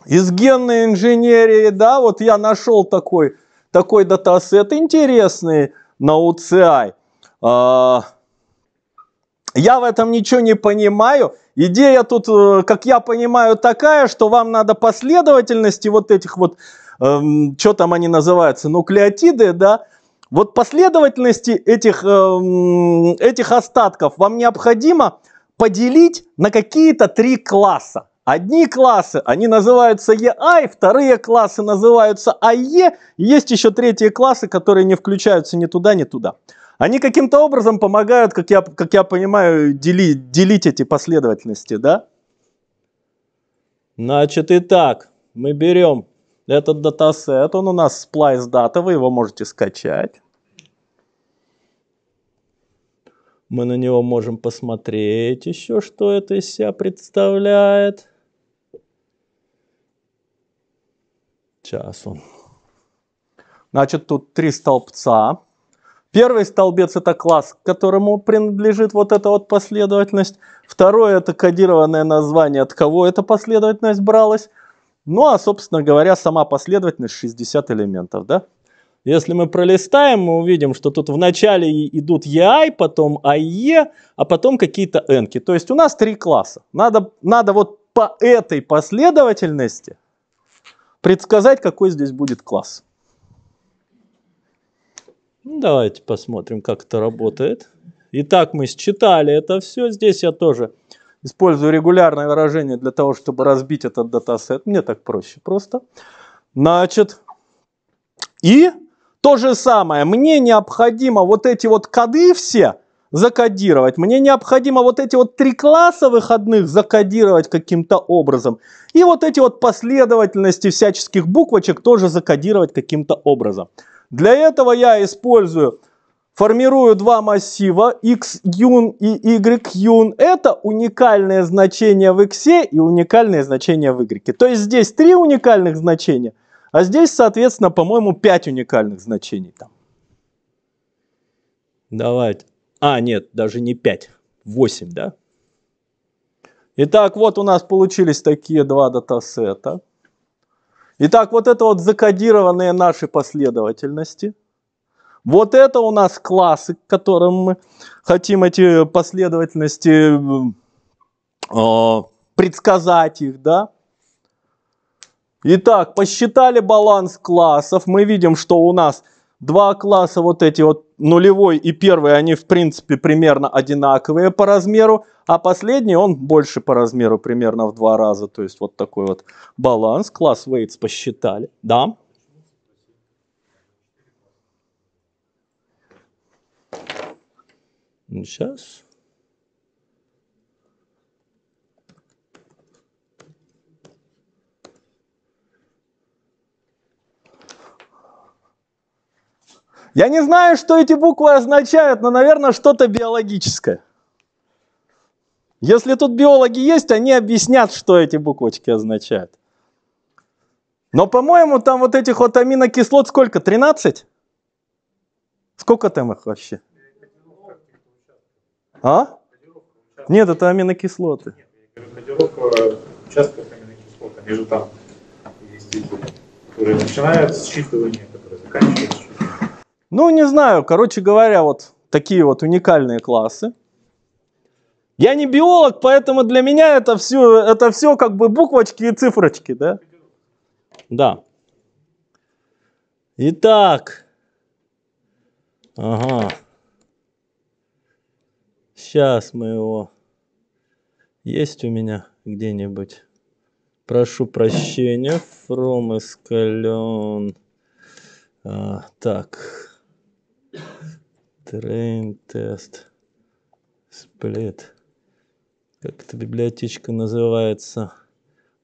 Из генной инженерии, да, вот я нашел такой, такой датасет интересный на OCI. Я в этом ничего не понимаю. Идея тут, э, как я понимаю, такая, что вам надо последовательности вот этих вот, эм, что там они называются, нуклеотиды, да, вот последовательности этих, эм, этих остатков вам необходимо поделить на какие-то три класса. Одни классы, они называются ЕА, вторые классы называются АЕ. есть еще третьи классы, которые не включаются ни туда, ни туда. Они каким-то образом помогают, как я, как я понимаю, дели, делить эти последовательности, да? Значит, итак, мы берем этот датасет, он у нас сплайс дата, вы его можете скачать. Мы на него можем посмотреть еще, что это из себя представляет. часу. Значит, тут три столбца. Первый столбец – это класс, к которому принадлежит вот эта вот последовательность. Второе – это кодированное название, от кого эта последовательность бралась. Ну, а, собственно говоря, сама последовательность 60 элементов, да? Если мы пролистаем, мы увидим, что тут вначале идут EI, потом AE, «а», а потом какие-то N. -ки. То есть у нас три класса. Надо, надо вот по этой последовательности – предсказать, какой здесь будет класс. Ну, давайте посмотрим, как это работает. Итак, мы считали это все. Здесь я тоже использую регулярное выражение для того, чтобы разбить этот датасет. Мне так проще просто. Значит, и то же самое. Мне необходимо вот эти вот коды все закодировать. Мне необходимо вот эти вот три класса выходных закодировать каким-то образом. И вот эти вот последовательности всяческих буквочек тоже закодировать каким-то образом. Для этого я использую, формирую два массива, xyun и yun. Это уникальные значения в x и уникальные значения в y. То есть здесь три уникальных значения, а здесь, соответственно, по-моему, пять уникальных значений. Там. Давайте. А, нет, даже не 5, 8, да? Итак, вот у нас получились такие два датасета. Итак, вот это вот закодированные наши последовательности. Вот это у нас классы, к которым мы хотим эти последовательности э, предсказать их, да? Итак, посчитали баланс классов. Мы видим, что у нас Два класса вот эти вот нулевой и первый, они в принципе примерно одинаковые по размеру, а последний он больше по размеру примерно в два раза. То есть вот такой вот баланс. Класс Weights посчитали. Да. Ну, сейчас. Я не знаю, что эти буквы означают, но, наверное, что-то биологическое. Если тут биологи есть, они объяснят, что эти буквочки означают. Но, по-моему, там вот этих вот аминокислот сколько? 13? Сколько там их вообще? А? Нет, это аминокислоты. Э, участков аминокислот, они же там есть, которые начинают с которые заканчиваются. Ну, не знаю, короче говоря, вот такие вот уникальные классы. Я не биолог, поэтому для меня это все, это все как бы буквочки и цифрочки, да? Да. Итак. Ага. Сейчас мы его... Есть у меня где-нибудь? Прошу прощения. From Искален. А, так train test split. Как эта библиотечка называется?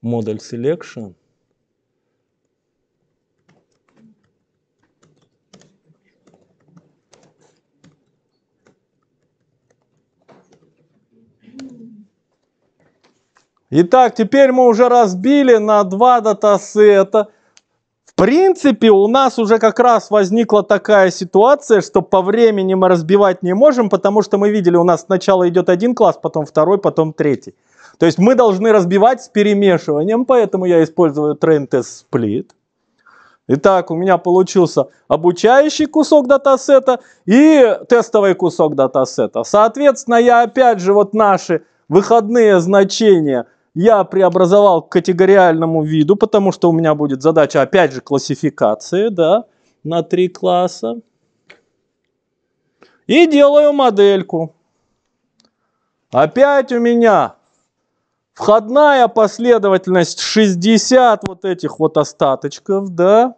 Model selection. Итак, теперь мы уже разбили на два датасета принципе, у нас уже как раз возникла такая ситуация, что по времени мы разбивать не можем, потому что мы видели, у нас сначала идет один класс, потом второй, потом третий. То есть мы должны разбивать с перемешиванием, поэтому я использую Train Test Split. Итак, у меня получился обучающий кусок датасета и тестовый кусок датасета. Соответственно, я опять же вот наши выходные значения – я преобразовал к категориальному виду, потому что у меня будет задача, опять же, классификации, да, на три класса. И делаю модельку. Опять у меня входная последовательность 60 вот этих вот остаточков, да.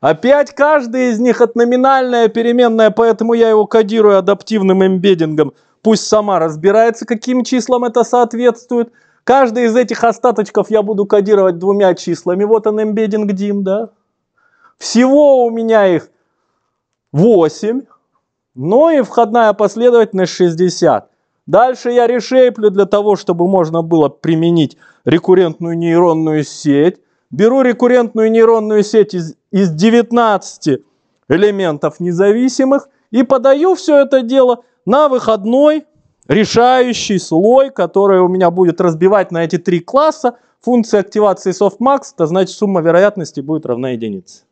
Опять каждый из них от номинальная переменная, поэтому я его кодирую адаптивным эмбеддингом. Пусть сама разбирается, каким числам это соответствует. Каждый из этих остаточков я буду кодировать двумя числами. Вот он embedding dim, да. Всего у меня их 8. Ну и входная последовательность 60. Дальше я решейплю для того, чтобы можно было применить рекуррентную нейронную сеть. Беру рекуррентную нейронную сеть из, из 19 элементов независимых и подаю все это дело на выходной решающий слой, который у меня будет разбивать на эти три класса. Функция активации softmax, это значит сумма вероятности будет равна единице.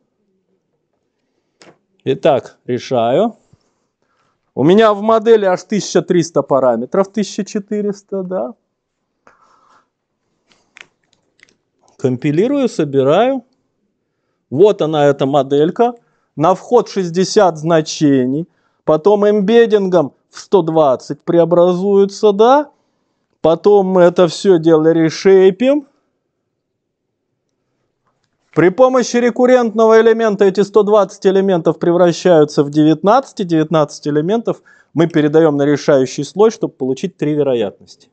Итак, решаю. У меня в модели аж 1300 параметров, 1400, да. Компилирую, собираю. Вот она, эта моделька. На вход 60 значений. Потом эмбеддингом в 120 преобразуется, да? Потом мы это все дело решейпим. При помощи рекуррентного элемента эти 120 элементов превращаются в 19. 19 элементов мы передаем на решающий слой, чтобы получить три вероятности.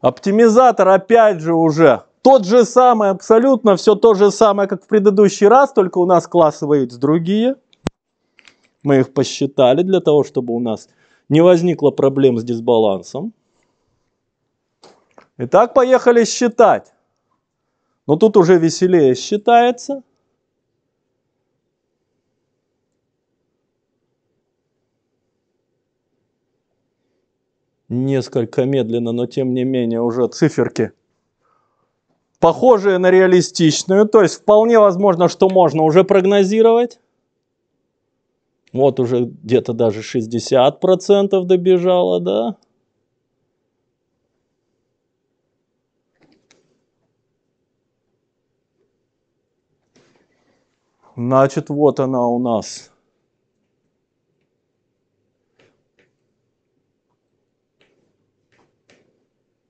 Оптимизатор опять же уже тот же самый, абсолютно все то же самое, как в предыдущий раз, только у нас классы выйдут другие – мы их посчитали для того, чтобы у нас не возникло проблем с дисбалансом. Итак, поехали считать. Но тут уже веселее считается. Несколько медленно, но тем не менее уже циферки похожие на реалистичную. То есть вполне возможно, что можно уже прогнозировать. Вот уже где-то даже 60% добежало, да? Значит, вот она у нас.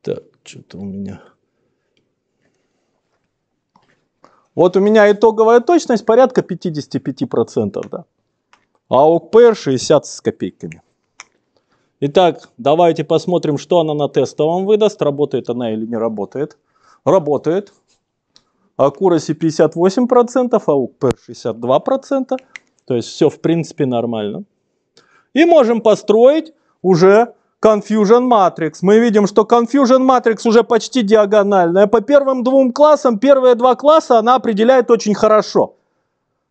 Так, что-то у меня... Вот у меня итоговая точность порядка 55%, да а ОКП 60 с копейками. Итак, давайте посмотрим, что она на тестовом выдаст, работает она или не работает. Работает. Аккураси 58%, а УКП 62%. То есть все в принципе нормально. И можем построить уже Confusion Matrix. Мы видим, что Confusion Matrix уже почти диагональная. По первым двум классам, первые два класса она определяет очень хорошо.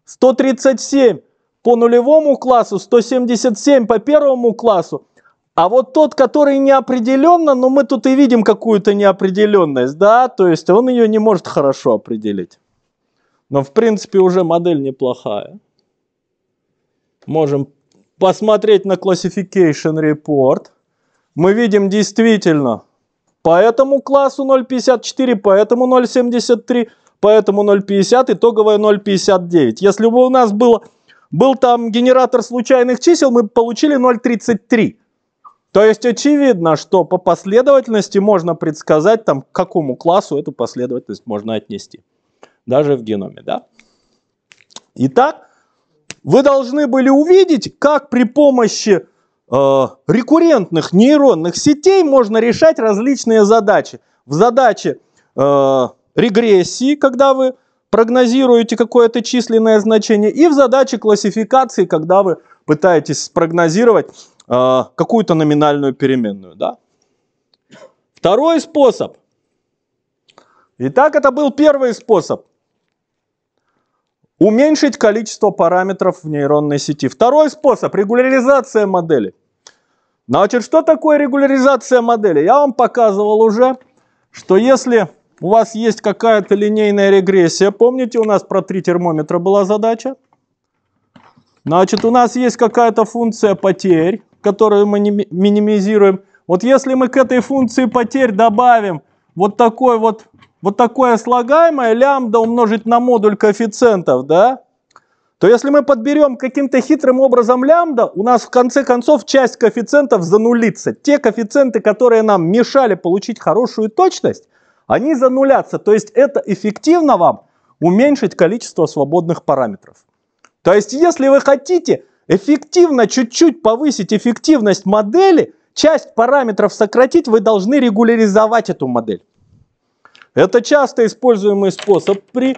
137 по нулевому классу, 177 по первому классу. А вот тот, который неопределенно, но ну, мы тут и видим какую-то неопределенность, да, то есть он ее не может хорошо определить. Но в принципе уже модель неплохая. Можем посмотреть на Classification Report. Мы видим действительно по этому классу 0,54, по этому 0,73, по этому 0,50, итоговая 0,59. Если бы у нас было был там генератор случайных чисел, мы получили 0,33. То есть очевидно, что по последовательности можно предсказать, там, к какому классу эту последовательность можно отнести. Даже в геноме, да? Итак, вы должны были увидеть, как при помощи э, рекуррентных нейронных сетей можно решать различные задачи. В задаче э, регрессии, когда вы прогнозируете какое-то численное значение, и в задаче классификации, когда вы пытаетесь спрогнозировать э, какую-то номинальную переменную. Да? Второй способ. Итак, это был первый способ. Уменьшить количество параметров в нейронной сети. Второй способ – регуляризация модели. Значит, что такое регуляризация модели? Я вам показывал уже, что если у вас есть какая-то линейная регрессия. Помните, у нас про три термометра была задача? Значит, у нас есть какая-то функция потерь, которую мы минимизируем. Вот если мы к этой функции потерь добавим вот такой вот вот такое слагаемое лямбда умножить на модуль коэффициентов, да, то если мы подберем каким-то хитрым образом лямбда, у нас в конце концов часть коэффициентов занулится. Те коэффициенты, которые нам мешали получить хорошую точность, они занулятся. То есть это эффективно вам уменьшить количество свободных параметров. То есть если вы хотите эффективно чуть-чуть повысить эффективность модели, часть параметров сократить, вы должны регуляризовать эту модель. Это часто используемый способ при э,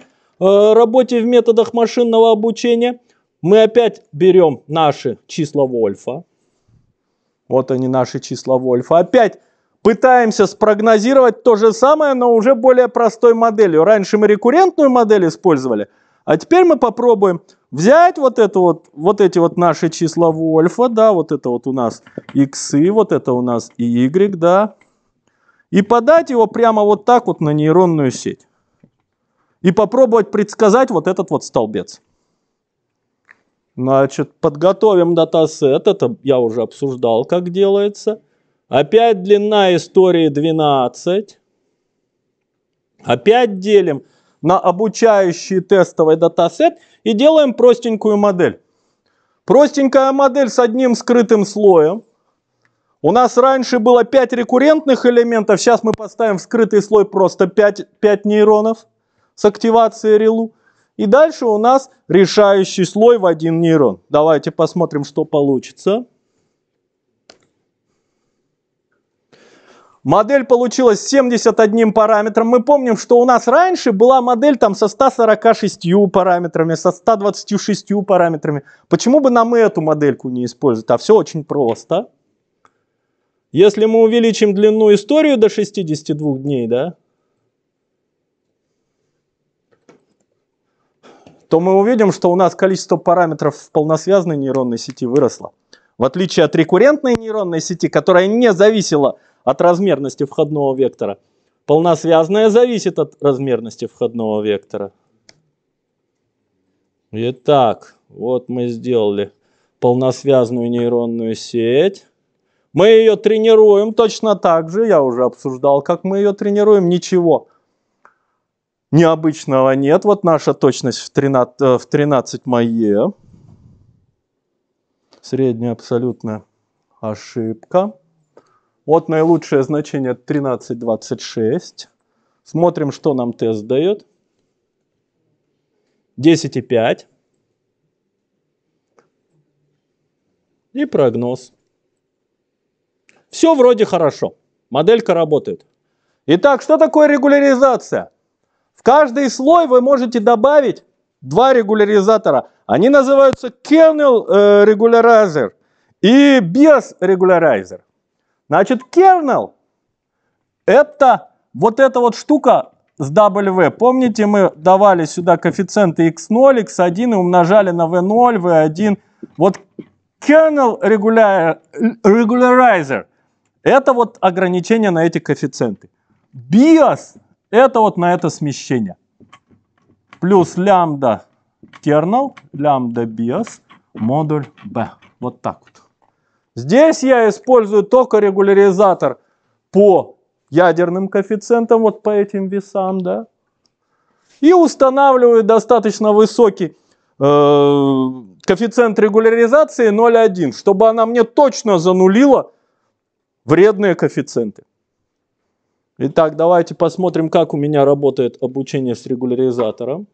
работе в методах машинного обучения. Мы опять берем наши числа Вольфа. Вот они, наши числа Вольфа. Опять пытаемся спрогнозировать то же самое, но уже более простой моделью. Раньше мы рекуррентную модель использовали, а теперь мы попробуем взять вот, это вот, вот эти вот наши числа Вольфа, да, вот это вот у нас x, вот это у нас y, да, и подать его прямо вот так вот на нейронную сеть. И попробовать предсказать вот этот вот столбец. Значит, подготовим датасет, это я уже обсуждал, как делается – Опять длина истории 12. Опять делим на обучающий тестовый датасет и делаем простенькую модель. Простенькая модель с одним скрытым слоем. У нас раньше было 5 рекуррентных элементов, сейчас мы поставим в скрытый слой просто 5, 5 нейронов с активацией релу. И дальше у нас решающий слой в один нейрон. Давайте посмотрим, что получится. Модель получилась с 71 параметром. Мы помним, что у нас раньше была модель там со 146 параметрами, со 126 параметрами. Почему бы нам эту модельку не использовать? А все очень просто. Если мы увеличим длину историю до 62 дней, да, то мы увидим, что у нас количество параметров в полносвязной нейронной сети выросло. В отличие от рекуррентной нейронной сети, которая не зависела от от размерности входного вектора. полносвязная зависит от размерности входного вектора. Итак, вот мы сделали полносвязную нейронную сеть. Мы ее тренируем точно так же. Я уже обсуждал, как мы ее тренируем. Ничего необычного нет. Вот наша точность в 13, э, в 13 мае. Средняя абсолютная ошибка. Вот наилучшее значение 13,26. Смотрим, что нам тест дает. 10,5. И прогноз. Все вроде хорошо. Моделька работает. Итак, что такое регуляризация? В каждый слой вы можете добавить два регуляризатора. Они называются kernel э, regularizer и bias regularizer. Значит, kernel – это вот эта вот штука с W. Помните, мы давали сюда коэффициенты x0, x1 и умножали на v0, v1. Вот kernel regularizer – это вот ограничение на эти коэффициенты. BIOS – это вот на это смещение. Плюс лямбда kernel, лямбда BIOS, модуль B. Вот так вот. Здесь я использую только регуляризатор по ядерным коэффициентам, вот по этим весам, да. И устанавливаю достаточно высокий э, коэффициент регуляризации 0,1, чтобы она мне точно занулила вредные коэффициенты. Итак, давайте посмотрим, как у меня работает обучение с регуляризатором.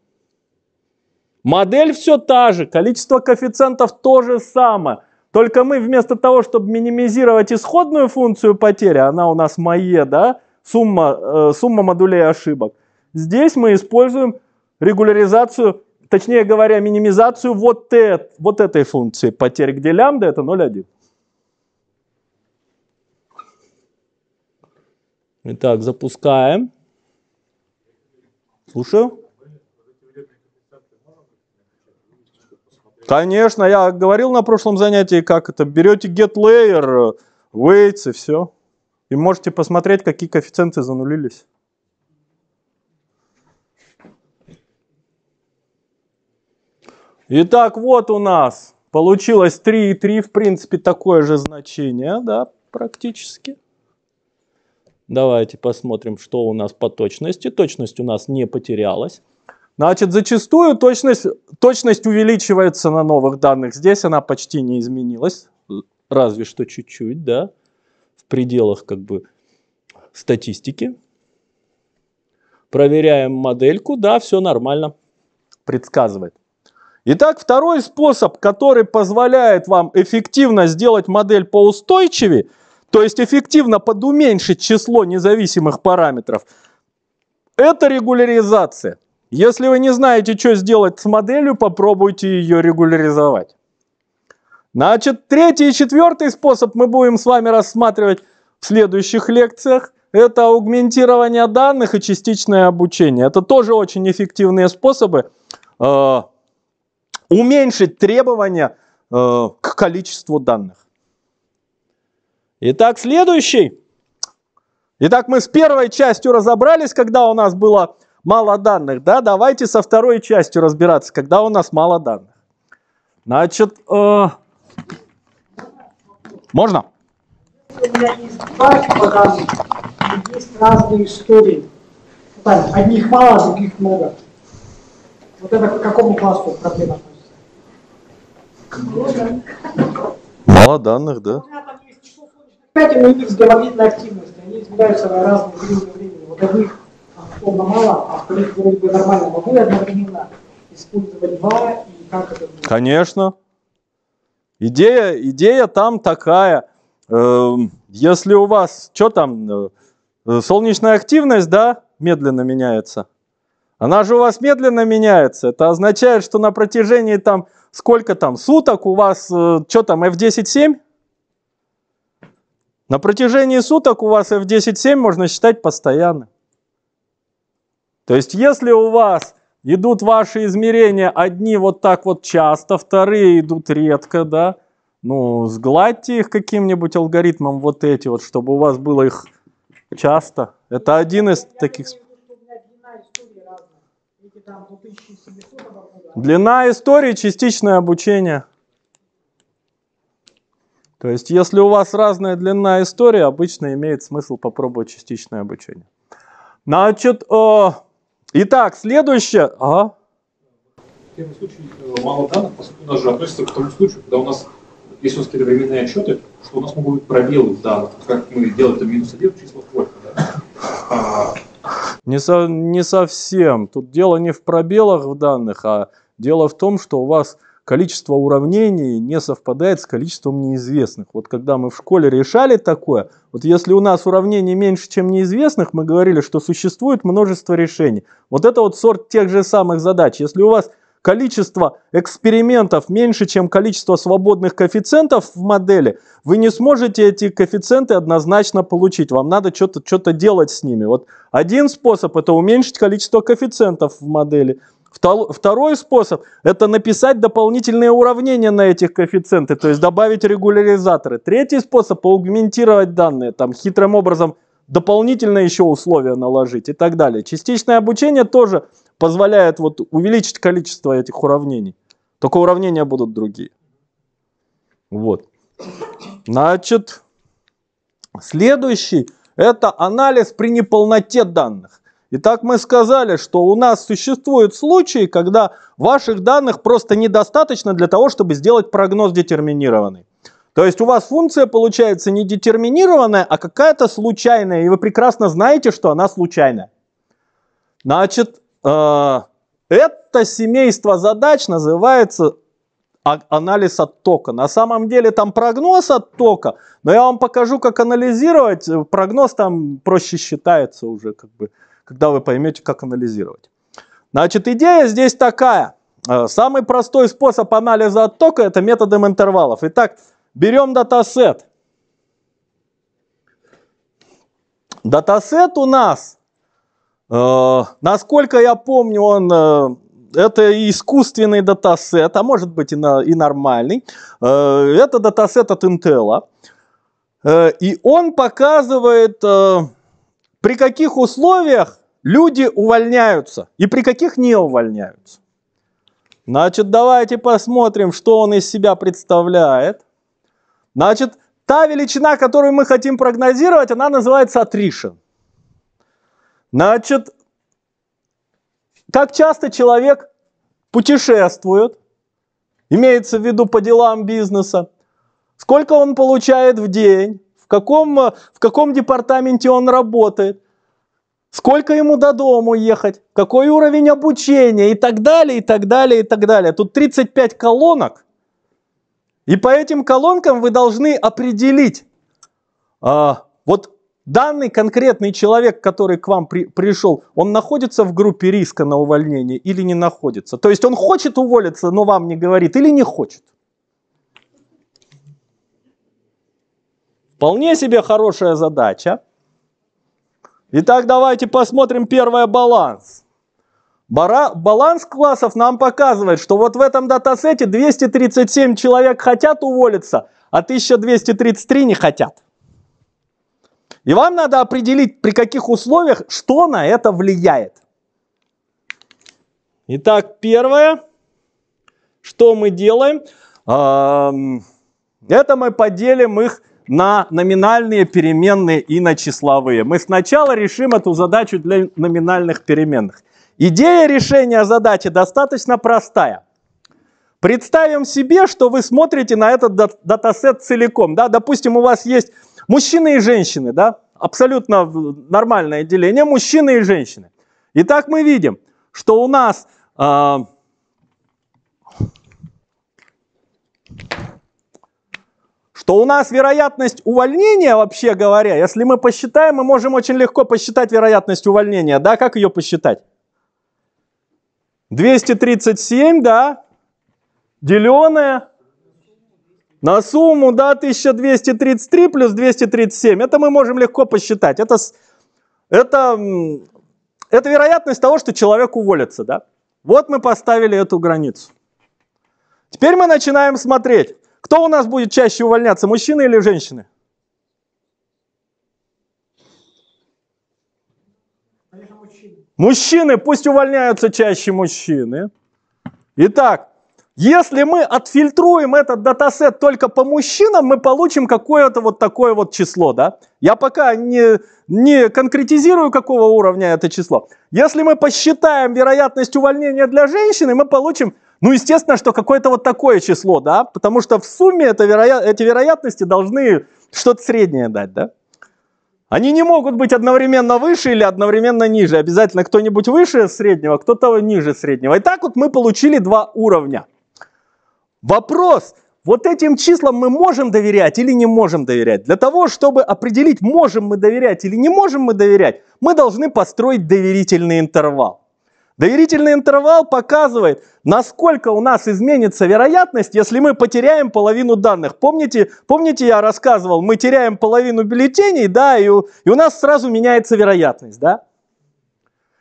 Модель все та же, количество коэффициентов то же самое. Только мы вместо того, чтобы минимизировать исходную функцию потери, она у нас мое, да, сумма, э, сумма модулей ошибок, здесь мы используем регуляризацию, точнее говоря, минимизацию вот, эт, вот этой функции потерь, где лямбда это 0,1. Итак, запускаем. Слушаю. Конечно, я говорил на прошлом занятии, как это. Берете get layer, weights и все. И можете посмотреть, какие коэффициенты занулились. Итак, вот у нас получилось 3 и 3, в принципе, такое же значение, да, практически. Давайте посмотрим, что у нас по точности. Точность у нас не потерялась. Значит, зачастую точность, точность увеличивается на новых данных. Здесь она почти не изменилась, разве что чуть-чуть, да, в пределах как бы статистики. Проверяем модельку, да, все нормально предсказывает. Итак, второй способ, который позволяет вам эффективно сделать модель поустойчивее, то есть эффективно подуменьшить число независимых параметров, это регуляризация. Если вы не знаете, что сделать с моделью, попробуйте ее регуляризовать. Значит, третий и четвертый способ мы будем с вами рассматривать в следующих лекциях. Это аугментирование данных и частичное обучение. Это тоже очень эффективные способы э, уменьшить требования э, к количеству данных. Итак, следующий. Итак, мы с первой частью разобрались, когда у нас было мало данных, да? Давайте со второй частью разбираться, когда у нас мало данных. Значит, э, можно? есть разные истории. одних мало, а других много. Вот это к какому классу проблема относится? Мало данных, да? У меня там есть число 5, но индекс габаритной активности. Они измеряются на разные времени. Вот одних условно мало, а вторых вроде бы нормально могу я одновременно использовать два и как это будет? Конечно. Идея, идея там такая. Эм, если у вас, что там, э, солнечная активность, да, медленно меняется. Она же у вас медленно меняется. Это означает, что на протяжении там сколько там суток у вас, э, что там, F10.7? На протяжении суток у вас F10.7 можно считать постоянным. То есть, если у вас идут ваши измерения одни вот так вот часто, вторые идут редко, да, ну, сгладьте их каким-нибудь алгоритмом вот эти вот, чтобы у вас было их часто. Это один из таких... Длина истории – частичное обучение. То есть, если у вас разная длина истории, обычно имеет смысл попробовать частичное обучение. Значит, о, э, Итак, следующее. Ага. Первый случае э, мало данных, поскольку у нас же относится к тому случаю, когда у нас есть у нас какие-то временные отчеты, что у нас могут быть пробелы в данных, как мы делаем там минус 1, число сколько, да? Не, со, не совсем. Тут дело не в пробелах в данных, а дело в том, что у вас количество уравнений не совпадает с количеством неизвестных. Вот когда мы в школе решали такое, вот если у нас уравнений меньше, чем неизвестных, мы говорили, что существует множество решений. Вот это вот сорт тех же самых задач. Если у вас количество экспериментов меньше, чем количество свободных коэффициентов в модели, вы не сможете эти коэффициенты однозначно получить. Вам надо что-то что делать с ними. Вот один способ – это уменьшить количество коэффициентов в модели – Второй способ – это написать дополнительные уравнения на этих коэффициенты, то есть добавить регуляризаторы. Третий способ – аугментировать данные, там хитрым образом дополнительно еще условия наложить и так далее. Частичное обучение тоже позволяет вот увеличить количество этих уравнений. Только уравнения будут другие. Вот. Значит, следующий – это анализ при неполноте данных. Итак, мы сказали, что у нас существуют случаи, когда ваших данных просто недостаточно для того, чтобы сделать прогноз детерминированный. То есть у вас функция получается не детерминированная, а какая-то случайная, и вы прекрасно знаете, что она случайная. Значит, э, это семейство задач называется а, анализ оттока. На самом деле там прогноз оттока, но я вам покажу, как анализировать. Прогноз там проще считается уже как бы когда вы поймете, как анализировать. Значит, идея здесь такая. Э, самый простой способ анализа оттока – это методом интервалов. Итак, берем датасет. Датасет у нас, э, насколько я помню, он э, это искусственный датасет, а может быть и, на, и нормальный. Э, это датасет от Intel. Э, и он показывает э, при каких условиях люди увольняются и при каких не увольняются. Значит, давайте посмотрим, что он из себя представляет. Значит, та величина, которую мы хотим прогнозировать, она называется attrition. Значит, как часто человек путешествует, имеется в виду по делам бизнеса, сколько он получает в день, в каком, э, в каком департаменте он работает, сколько ему до дому ехать, какой уровень обучения и так далее, и так далее, и так далее. Тут 35 колонок, и по этим колонкам вы должны определить, а, вот данный конкретный человек, который к вам при, пришел, он находится в группе риска на увольнение или не находится? То есть он хочет уволиться, но вам не говорит или не хочет? Вполне себе хорошая задача. Итак, давайте посмотрим первое баланс. Баланс классов нам показывает, что вот в этом датасете 237 человек хотят уволиться, а 1233 не хотят. И вам надо определить, при каких условиях, что на это влияет. Итак, первое, что мы делаем, это мы поделим их на номинальные переменные и на числовые. Мы сначала решим эту задачу для номинальных переменных. Идея решения задачи достаточно простая. Представим себе, что вы смотрите на этот датасет целиком. Да? Допустим, у вас есть мужчины и женщины, да? абсолютно нормальное деление мужчины и женщины. Итак, мы видим, что у нас... Э то у нас вероятность увольнения, вообще говоря, если мы посчитаем, мы можем очень легко посчитать вероятность увольнения. Да, как ее посчитать? 237, да, деленное на сумму, да, 1233 плюс 237. Это мы можем легко посчитать. Это, это, это вероятность того, что человек уволится, да. Вот мы поставили эту границу. Теперь мы начинаем смотреть. Кто у нас будет чаще увольняться, мужчины или женщины? Мужчины, пусть увольняются чаще мужчины. Итак, если мы отфильтруем этот датасет только по мужчинам, мы получим какое-то вот такое вот число, да? Я пока не, не конкретизирую, какого уровня это число. Если мы посчитаем вероятность увольнения для женщины, мы получим ну, естественно, что какое-то вот такое число, да, потому что в сумме это вероя... эти вероятности должны что-то среднее дать, да. Они не могут быть одновременно выше или одновременно ниже. Обязательно кто-нибудь выше среднего, а кто-то ниже среднего. И так вот мы получили два уровня. Вопрос, вот этим числам мы можем доверять или не можем доверять? Для того, чтобы определить, можем мы доверять или не можем мы доверять, мы должны построить доверительный интервал. Доверительный интервал показывает, насколько у нас изменится вероятность, если мы потеряем половину данных. Помните, помните я рассказывал, мы теряем половину бюллетеней, да, и у, и у нас сразу меняется вероятность, да?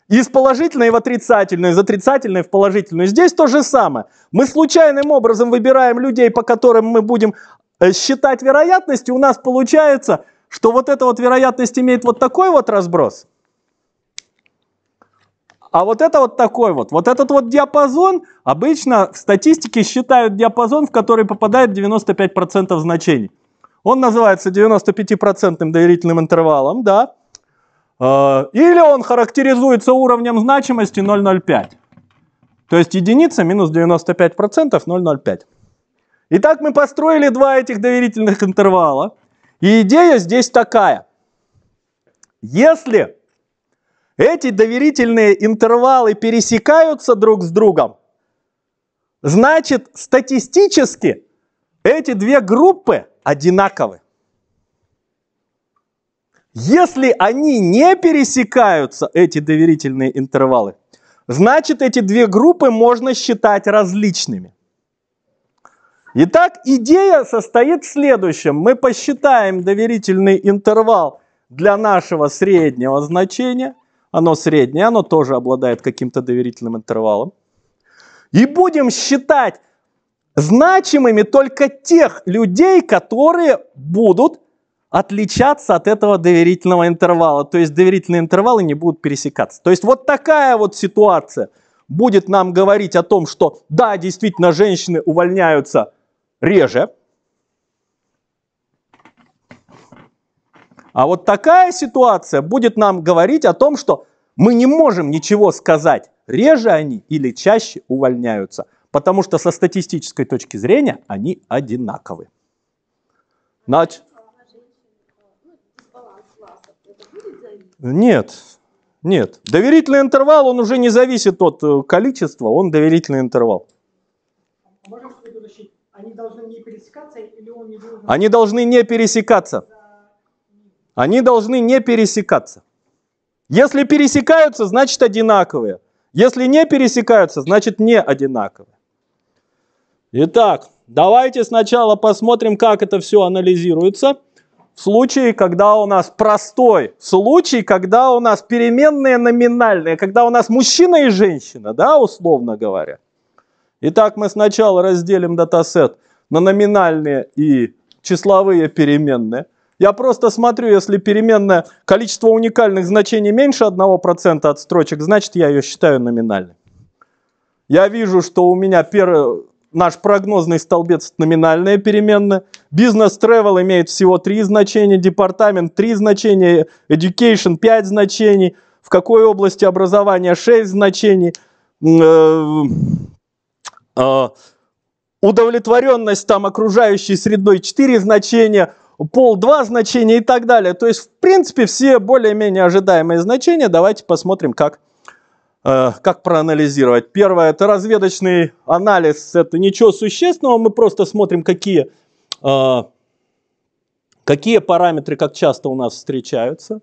Из положительной в отрицательную, из отрицательной в положительную. Здесь то же самое. Мы случайным образом выбираем людей, по которым мы будем э, считать вероятность, и у нас получается, что вот эта вот вероятность имеет вот такой вот разброс – а вот это вот такой вот, вот этот вот диапазон, обычно в статистике считают диапазон, в который попадает 95% значений. Он называется 95% доверительным интервалом, да. Э, или он характеризуется уровнем значимости 0,05. То есть единица минус 95% 0,05. Итак, мы построили два этих доверительных интервала. И идея здесь такая. Если эти доверительные интервалы пересекаются друг с другом. Значит, статистически эти две группы одинаковы. Если они не пересекаются, эти доверительные интервалы, значит, эти две группы можно считать различными. Итак, идея состоит в следующем. Мы посчитаем доверительный интервал для нашего среднего значения – оно среднее, оно тоже обладает каким-то доверительным интервалом. И будем считать значимыми только тех людей, которые будут отличаться от этого доверительного интервала. То есть доверительные интервалы не будут пересекаться. То есть вот такая вот ситуация будет нам говорить о том, что да, действительно, женщины увольняются реже, А вот такая ситуация будет нам говорить о том, что мы не можем ничего сказать, реже они или чаще увольняются, потому что со статистической точки зрения они одинаковы. Нач... Нет, нет. Доверительный интервал, он уже не зависит от э, количества, он доверительный интервал. А они должны не пересекаться? Они должны не пересекаться. Они должны не пересекаться. Если пересекаются, значит одинаковые. Если не пересекаются, значит не одинаковые. Итак, давайте сначала посмотрим, как это все анализируется. В случае, когда у нас простой случай, когда у нас переменные номинальные, когда у нас мужчина и женщина, да, условно говоря. Итак, мы сначала разделим датасет на номинальные и числовые переменные. Я просто смотрю, если переменное количество уникальных значений меньше 1% от строчек, значит я ее считаю номинальной. Я вижу, что у меня первый, наш прогнозный столбец номинальная переменная. Бизнес travel имеет всего три значения, департамент три значения, education пять значений, в какой области образования шесть значений, э, э, удовлетворенность там окружающей средной четыре значения – пол 2 значения и так далее. То есть, в принципе, все более-менее ожидаемые значения. Давайте посмотрим, как, э, как проанализировать. Первое – это разведочный анализ. Это ничего существенного, мы просто смотрим, какие, э, какие параметры, как часто у нас встречаются.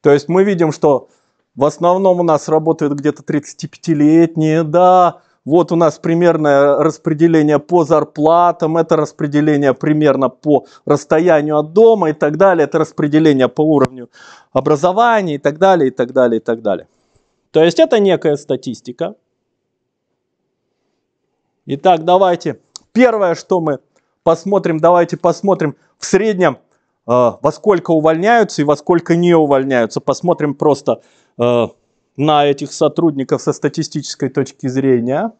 То есть мы видим, что в основном у нас работают где-то 35-летние, да, вот у нас примерное распределение по зарплатам, это распределение примерно по расстоянию от дома и так далее, это распределение по уровню образования и так далее, и так далее, и так далее. То есть это некая статистика. Итак, давайте первое, что мы посмотрим, давайте посмотрим в среднем, э, во сколько увольняются и во сколько не увольняются. Посмотрим просто э, на этих сотрудников со статистической точки зрения.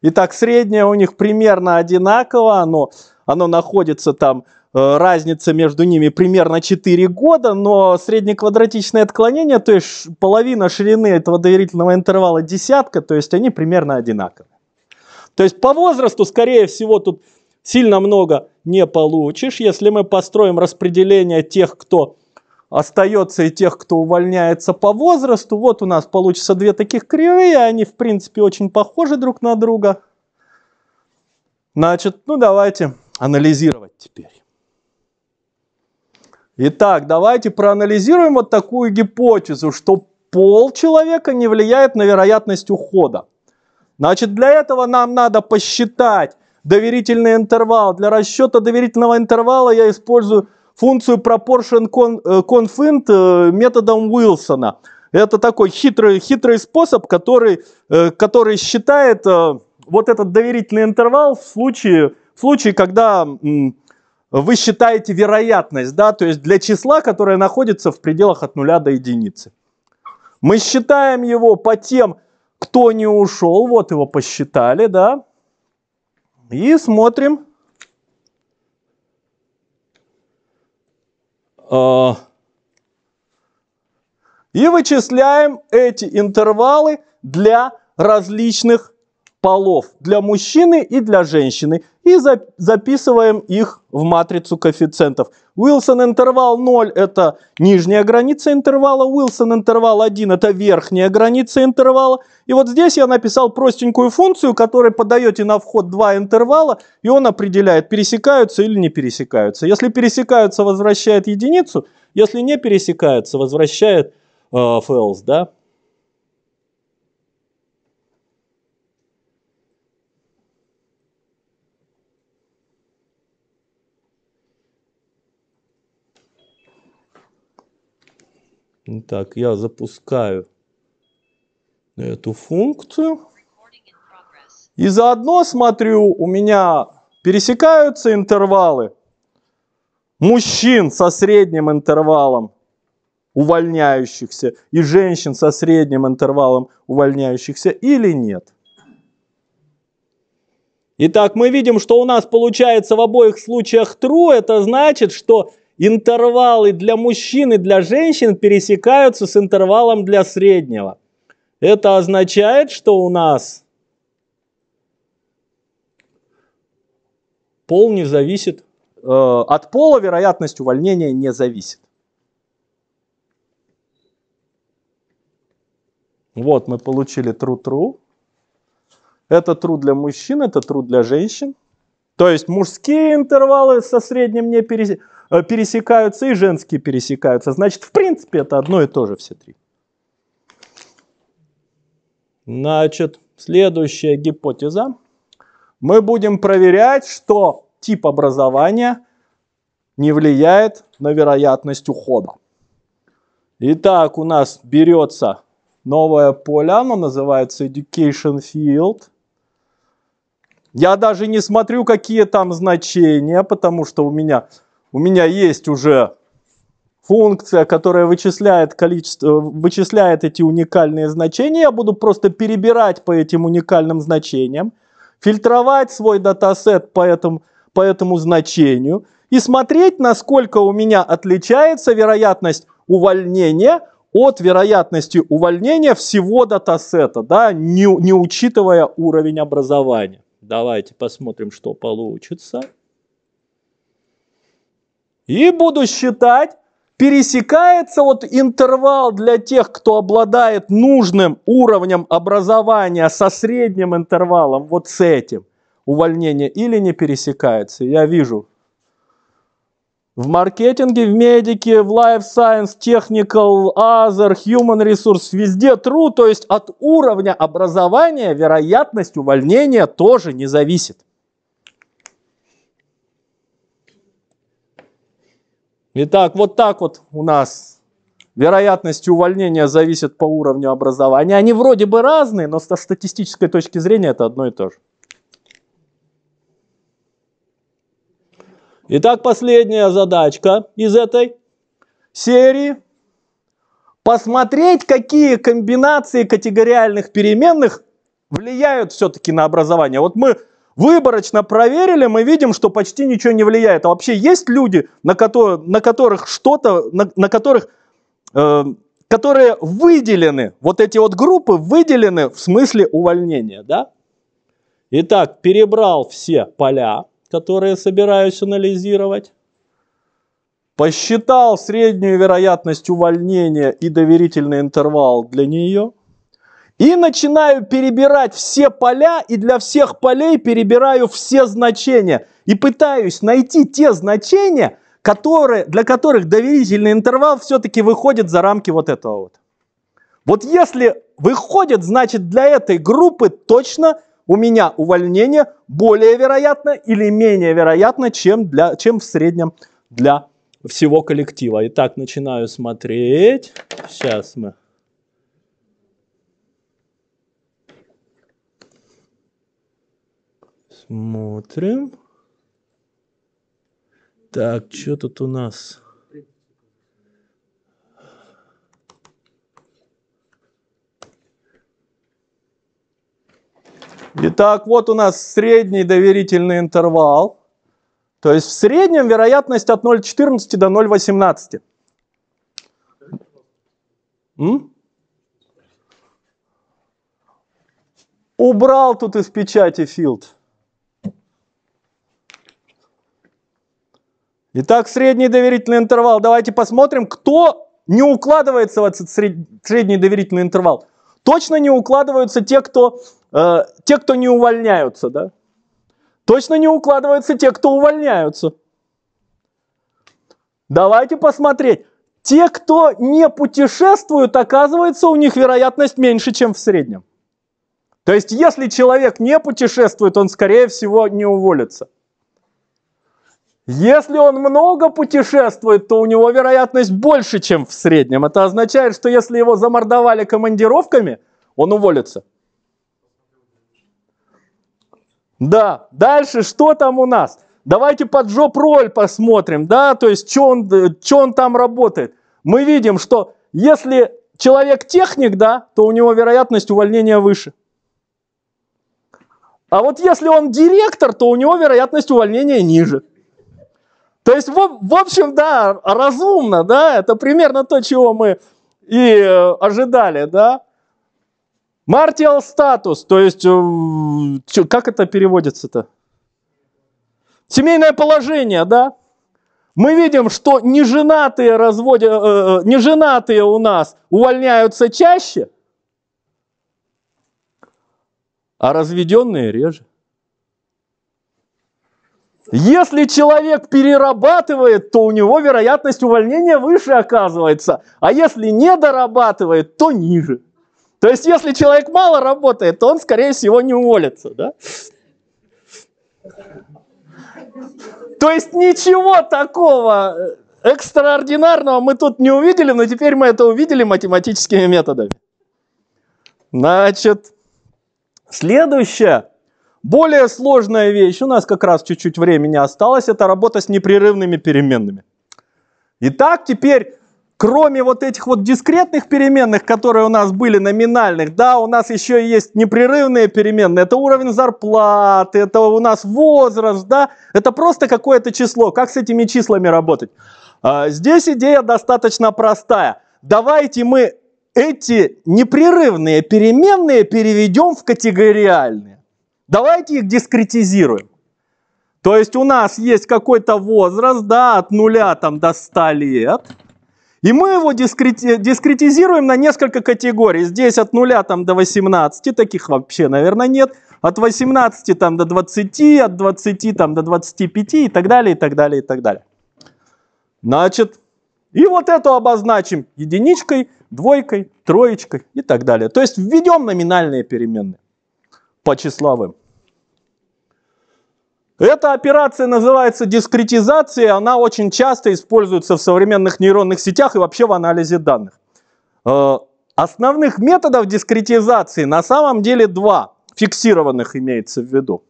Итак, среднее у них примерно одинаково, оно, оно находится там, э, разница между ними примерно 4 года, но среднеквадратичное отклонение, то есть половина ширины этого доверительного интервала десятка, то есть они примерно одинаковы. То есть по возрасту, скорее всего, тут сильно много не получишь. Если мы построим распределение тех, кто остается и тех, кто увольняется по возрасту. Вот у нас получится две таких кривые, они в принципе очень похожи друг на друга. Значит, ну давайте анализировать теперь. Итак, давайте проанализируем вот такую гипотезу, что пол человека не влияет на вероятность ухода. Значит, для этого нам надо посчитать доверительный интервал. Для расчета доверительного интервала я использую функцию proportion э, confint э, методом Уилсона. Это такой хитрый, хитрый способ, который, э, который считает вот этот доверительный интервал в случае, в случае когда вы считаете вероятность, да, то есть для числа, которое находится в пределах от нуля до единицы. Мы считаем его по тем, кто не ушел, вот его посчитали, да, и смотрим, А, и вычисляем эти интервалы для различных полов, для мужчины и для женщины и записываем их в матрицу коэффициентов. Уилсон интервал 0 – это нижняя граница интервала, Уилсон интервал 1 – это верхняя граница интервала. И вот здесь я написал простенькую функцию, которой подаете на вход два интервала, и он определяет, пересекаются или не пересекаются. Если пересекаются, возвращает единицу, если не пересекаются, возвращает э, false, да, Так, я запускаю эту функцию. И заодно смотрю, у меня пересекаются интервалы. Мужчин со средним интервалом увольняющихся и женщин со средним интервалом увольняющихся или нет. Итак, мы видим, что у нас получается в обоих случаях true. Это значит, что интервалы для мужчин и для женщин пересекаются с интервалом для среднего. Это означает, что у нас пол не зависит, э, от пола вероятность увольнения не зависит. Вот мы получили true-true. Это true для мужчин, это true для женщин. То есть мужские интервалы со средним не пересекаются. Э, пересекаются, и женские пересекаются. Значит, в принципе, это одно и то же все три. Значит, следующая гипотеза. Мы будем проверять, что тип образования не влияет на вероятность ухода. Итак, у нас берется новое поле, оно называется Education Field. Я даже не смотрю, какие там значения, потому что у меня у меня есть уже функция, которая вычисляет количество, вычисляет эти уникальные значения. Я буду просто перебирать по этим уникальным значениям, фильтровать свой датасет по этому, по этому значению и смотреть, насколько у меня отличается вероятность увольнения от вероятности увольнения всего датасета, да, не, не учитывая уровень образования. Давайте посмотрим, что получится. И буду считать, пересекается вот интервал для тех, кто обладает нужным уровнем образования со средним интервалом, вот с этим увольнение, или не пересекается. Я вижу в маркетинге, в медике, в life science, technical, other, human resource, везде true, то есть от уровня образования вероятность увольнения тоже не зависит. Итак, вот так вот у нас вероятность увольнения зависит по уровню образования. Они вроде бы разные, но со статистической точки зрения это одно и то же. Итак, последняя задачка из этой серии. Посмотреть, какие комбинации категориальных переменных влияют все-таки на образование. Вот мы Выборочно проверили, мы видим, что почти ничего не влияет. А вообще есть люди, на, которые, на которых что-то, на, на которых, э, которые выделены, вот эти вот группы выделены в смысле увольнения, да? Итак, перебрал все поля, которые собираюсь анализировать, посчитал среднюю вероятность увольнения и доверительный интервал для нее – и начинаю перебирать все поля и для всех полей перебираю все значения. И пытаюсь найти те значения, которые, для которых доверительный интервал все-таки выходит за рамки вот этого вот. Вот если выходит, значит для этой группы точно у меня увольнение более вероятно или менее вероятно, чем, для, чем в среднем для всего коллектива. Итак, начинаю смотреть. Сейчас мы Смотрим. Так, что тут у нас? Итак, вот у нас средний доверительный интервал. То есть в среднем вероятность от 0,14 до 0,18. Убрал тут из печати филд. Итак, средний доверительный интервал. Давайте посмотрим, кто не укладывается в этот средний доверительный интервал. Точно не укладываются те, кто, э, те, кто не увольняются. Да? Точно не укладываются те, кто увольняются. Давайте посмотреть. Те, кто не путешествуют, оказывается, у них вероятность меньше, чем в среднем. То есть, если человек не путешествует, он, скорее всего, не уволится. Если он много путешествует, то у него вероятность больше, чем в среднем. Это означает, что если его замордовали командировками, он уволится. Да, дальше что там у нас? Давайте под жоп роль посмотрим, да, то есть, что он, что он там работает. Мы видим, что если человек техник, да, то у него вероятность увольнения выше. А вот если он директор, то у него вероятность увольнения ниже. То есть, в, в общем, да, разумно, да, это примерно то, чего мы и э, ожидали, да. Martial статус, то есть, э, как это переводится-то? Семейное положение, да. Мы видим, что неженатые, разводи, э, э, неженатые у нас увольняются чаще, а разведенные реже. Если человек перерабатывает, то у него вероятность увольнения выше оказывается, а если не дорабатывает, то ниже. То есть, если человек мало работает, то он, скорее всего, не уволится. Да? То есть ничего такого э, экстраординарного мы тут не увидели, но теперь мы это увидели математическими методами. Значит, следующее – более сложная вещь, у нас как раз чуть-чуть времени осталось, это работа с непрерывными переменными. Итак, теперь, кроме вот этих вот дискретных переменных, которые у нас были номинальных, да, у нас еще есть непрерывные переменные, это уровень зарплаты, это у нас возраст, да, это просто какое-то число, как с этими числами работать. А, здесь идея достаточно простая. Давайте мы эти непрерывные переменные переведем в категориальные. Давайте их дискретизируем. То есть у нас есть какой-то возраст, да, от нуля там до 100 лет, и мы его дискретизируем на несколько категорий. Здесь от нуля там до 18, таких вообще, наверное, нет. От 18 там до 20, от 20 там до 25 и так далее, и так далее, и так далее. Значит, и вот эту обозначим единичкой, двойкой, троечкой и так далее. То есть введем номинальные переменные по Почеславым. Эта операция называется дискретизация, она очень часто используется в современных нейронных сетях и вообще в анализе данных. Э, основных методов дискретизации на самом деле два, фиксированных имеется в виду.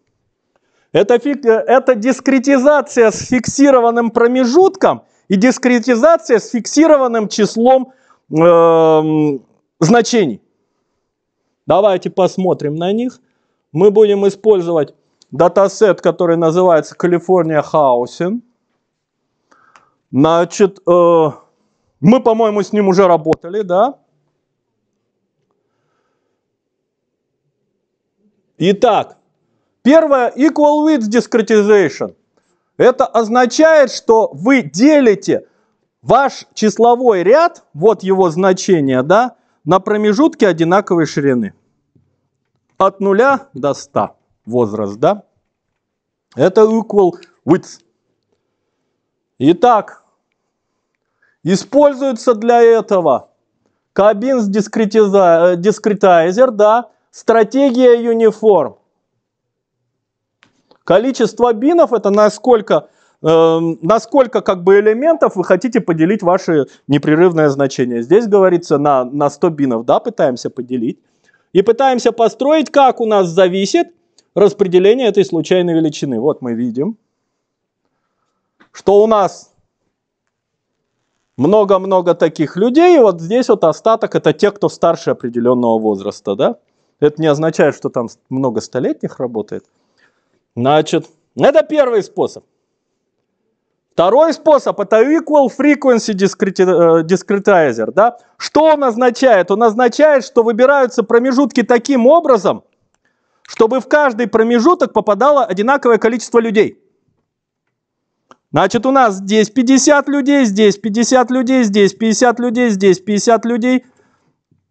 Это, э, это дискретизация с фиксированным промежутком и дискретизация с фиксированным числом э, значений. Давайте посмотрим на них мы будем использовать датасет, который называется California Housing. Значит, э, мы, по-моему, с ним уже работали, да? Итак, первое equal width discretization. Это означает, что вы делите ваш числовой ряд, вот его значение, да, на промежутке одинаковой ширины от 0 до 100 возраст, да? Это equal width. Итак, используется для этого Кабинс э, дискретайзер, да, стратегия uniform. Количество бинов – это насколько, э, насколько как бы элементов вы хотите поделить ваше непрерывное значение. Здесь говорится на, на 100 бинов, да, пытаемся поделить и пытаемся построить, как у нас зависит распределение этой случайной величины. Вот мы видим, что у нас много-много таких людей, и вот здесь вот остаток – это те, кто старше определенного возраста, да? Это не означает, что там много столетних работает. Значит, это первый способ. Второй способ – это Equal Frequency э, Discretizer. Да? Что он означает? Он означает, что выбираются промежутки таким образом, чтобы в каждый промежуток попадало одинаковое количество людей. Значит, у нас здесь 50 людей, здесь 50 людей, здесь 50 людей, здесь 50 людей,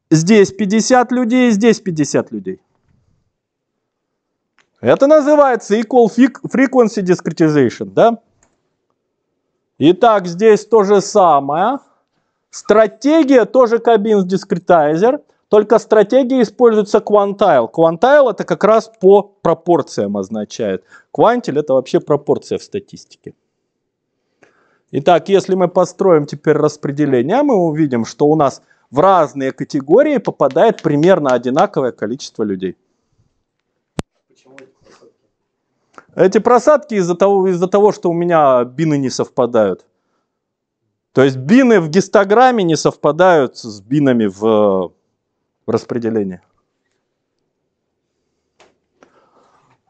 здесь 50 людей, здесь 50 людей. Это называется Equal Frequency Discretization, да? Итак, здесь то же самое. Стратегия тоже Кабинс дискретайзер, только стратегия используется квантайл. Квантайл это как раз по пропорциям означает. Квантиль это вообще пропорция в статистике. Итак, если мы построим теперь распределение, мы увидим, что у нас в разные категории попадает примерно одинаковое количество людей. Эти просадки из-за того, из за того, что у меня бины не совпадают. То есть бины в гистограмме не совпадают с бинами в, в э, распределении.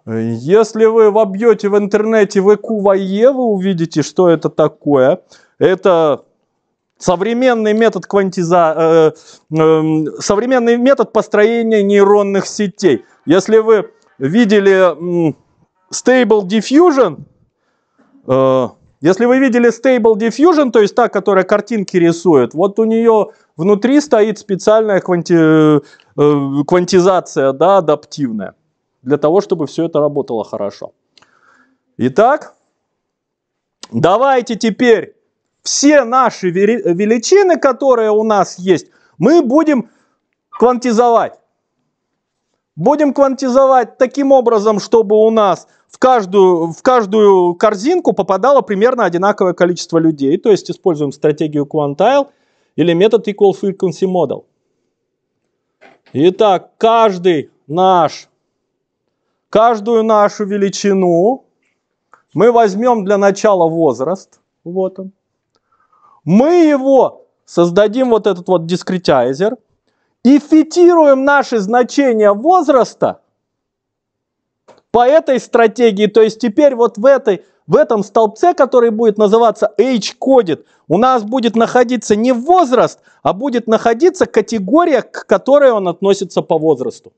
Если вы вобьете в интернете VQYE, вы увидите, что это такое. Это современный метод, квантиза... э, э, эм, современный метод построения нейронных сетей. Если вы видели Stable Diffusion, э, если вы видели Stable Diffusion, то есть та, которая картинки рисует, вот у нее внутри стоит специальная кванти... Э, квантизация, да, адаптивная, для того, чтобы все это работало хорошо. Итак, давайте теперь все наши величины, которые у нас есть, мы будем квантизовать. Будем квантизовать таким образом, чтобы у нас в каждую, в каждую корзинку попадало примерно одинаковое количество людей. То есть используем стратегию Quantile или метод Equal Frequency Model. Итак, каждый наш, каждую нашу величину мы возьмем для начала возраст. Вот он. Мы его создадим вот этот вот дискретайзер – и фитируем наши значения возраста по этой стратегии. То есть теперь вот в, этой, в этом столбце, который будет называться H-кодит, у нас будет находиться не возраст, а будет находиться категория, к которой он относится по возрасту.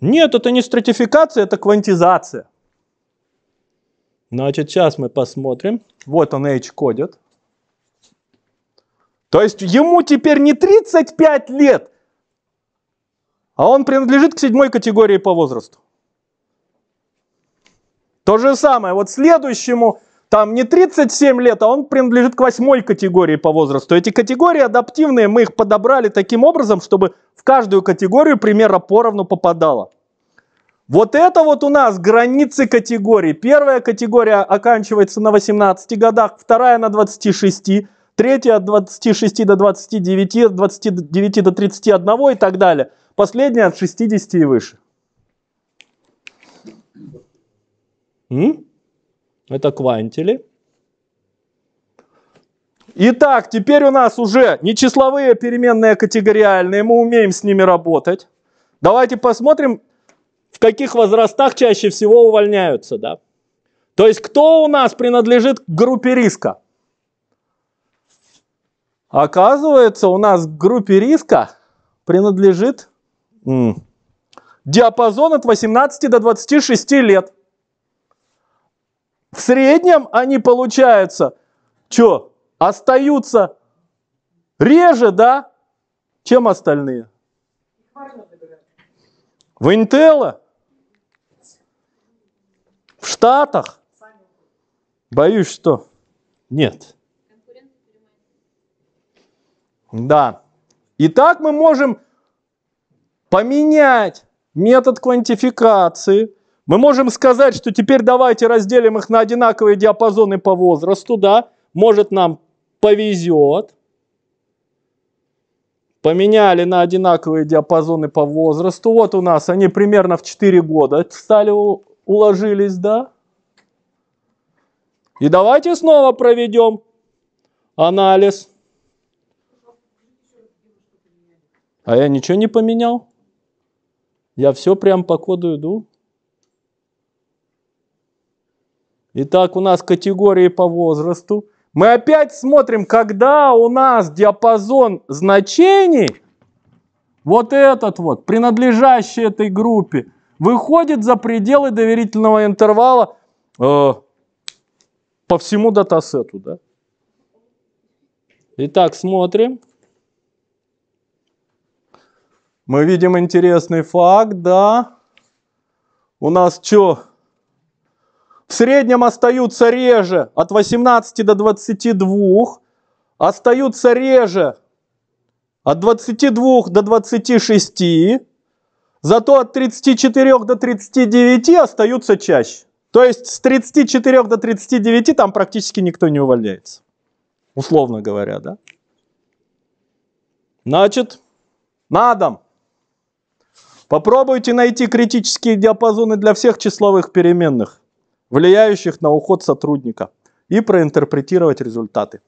Нет, это не стратификация, это квантизация. Значит, сейчас мы посмотрим. Вот он H-кодит. То есть ему теперь не 35 лет, а он принадлежит к седьмой категории по возрасту. То же самое, вот следующему там не 37 лет, а он принадлежит к восьмой категории по возрасту. Эти категории адаптивные, мы их подобрали таким образом, чтобы в каждую категорию примерно поровну попадало. Вот это вот у нас границы категорий. Первая категория оканчивается на 18 годах, вторая на 26, Третья от 26 до 29, от 29 до 31 и так далее. Последняя от 60 и выше. М? Это квантили. Итак, теперь у нас уже не числовые переменные категориальные, мы умеем с ними работать. Давайте посмотрим, в каких возрастах чаще всего увольняются. Да? То есть кто у нас принадлежит к группе риска? Оказывается, у нас к группе риска принадлежит м, диапазон от 18 до 26 лет. В среднем они, получается, что, остаются реже, да, чем остальные? В Intel, в Штатах, боюсь, что нет. Да. Итак, мы можем поменять метод квантификации. Мы можем сказать, что теперь давайте разделим их на одинаковые диапазоны по возрасту, да, может нам повезет. Поменяли на одинаковые диапазоны по возрасту. Вот у нас они примерно в 4 года стали, уложились, да. И давайте снова проведем анализ. А я ничего не поменял. Я все прям по коду иду. Итак, у нас категории по возрасту. Мы опять смотрим, когда у нас диапазон значений, вот этот вот, принадлежащий этой группе, выходит за пределы доверительного интервала э, по всему датасету. Да? Итак, смотрим. Мы видим интересный факт, да. У нас что? В среднем остаются реже от 18 до 22, остаются реже от 22 до 26, зато от 34 до 39 остаются чаще. То есть с 34 до 39 там практически никто не увольняется. Условно говоря, да? Значит, на дом. Попробуйте найти критические диапазоны для всех числовых переменных, влияющих на уход сотрудника, и проинтерпретировать результаты.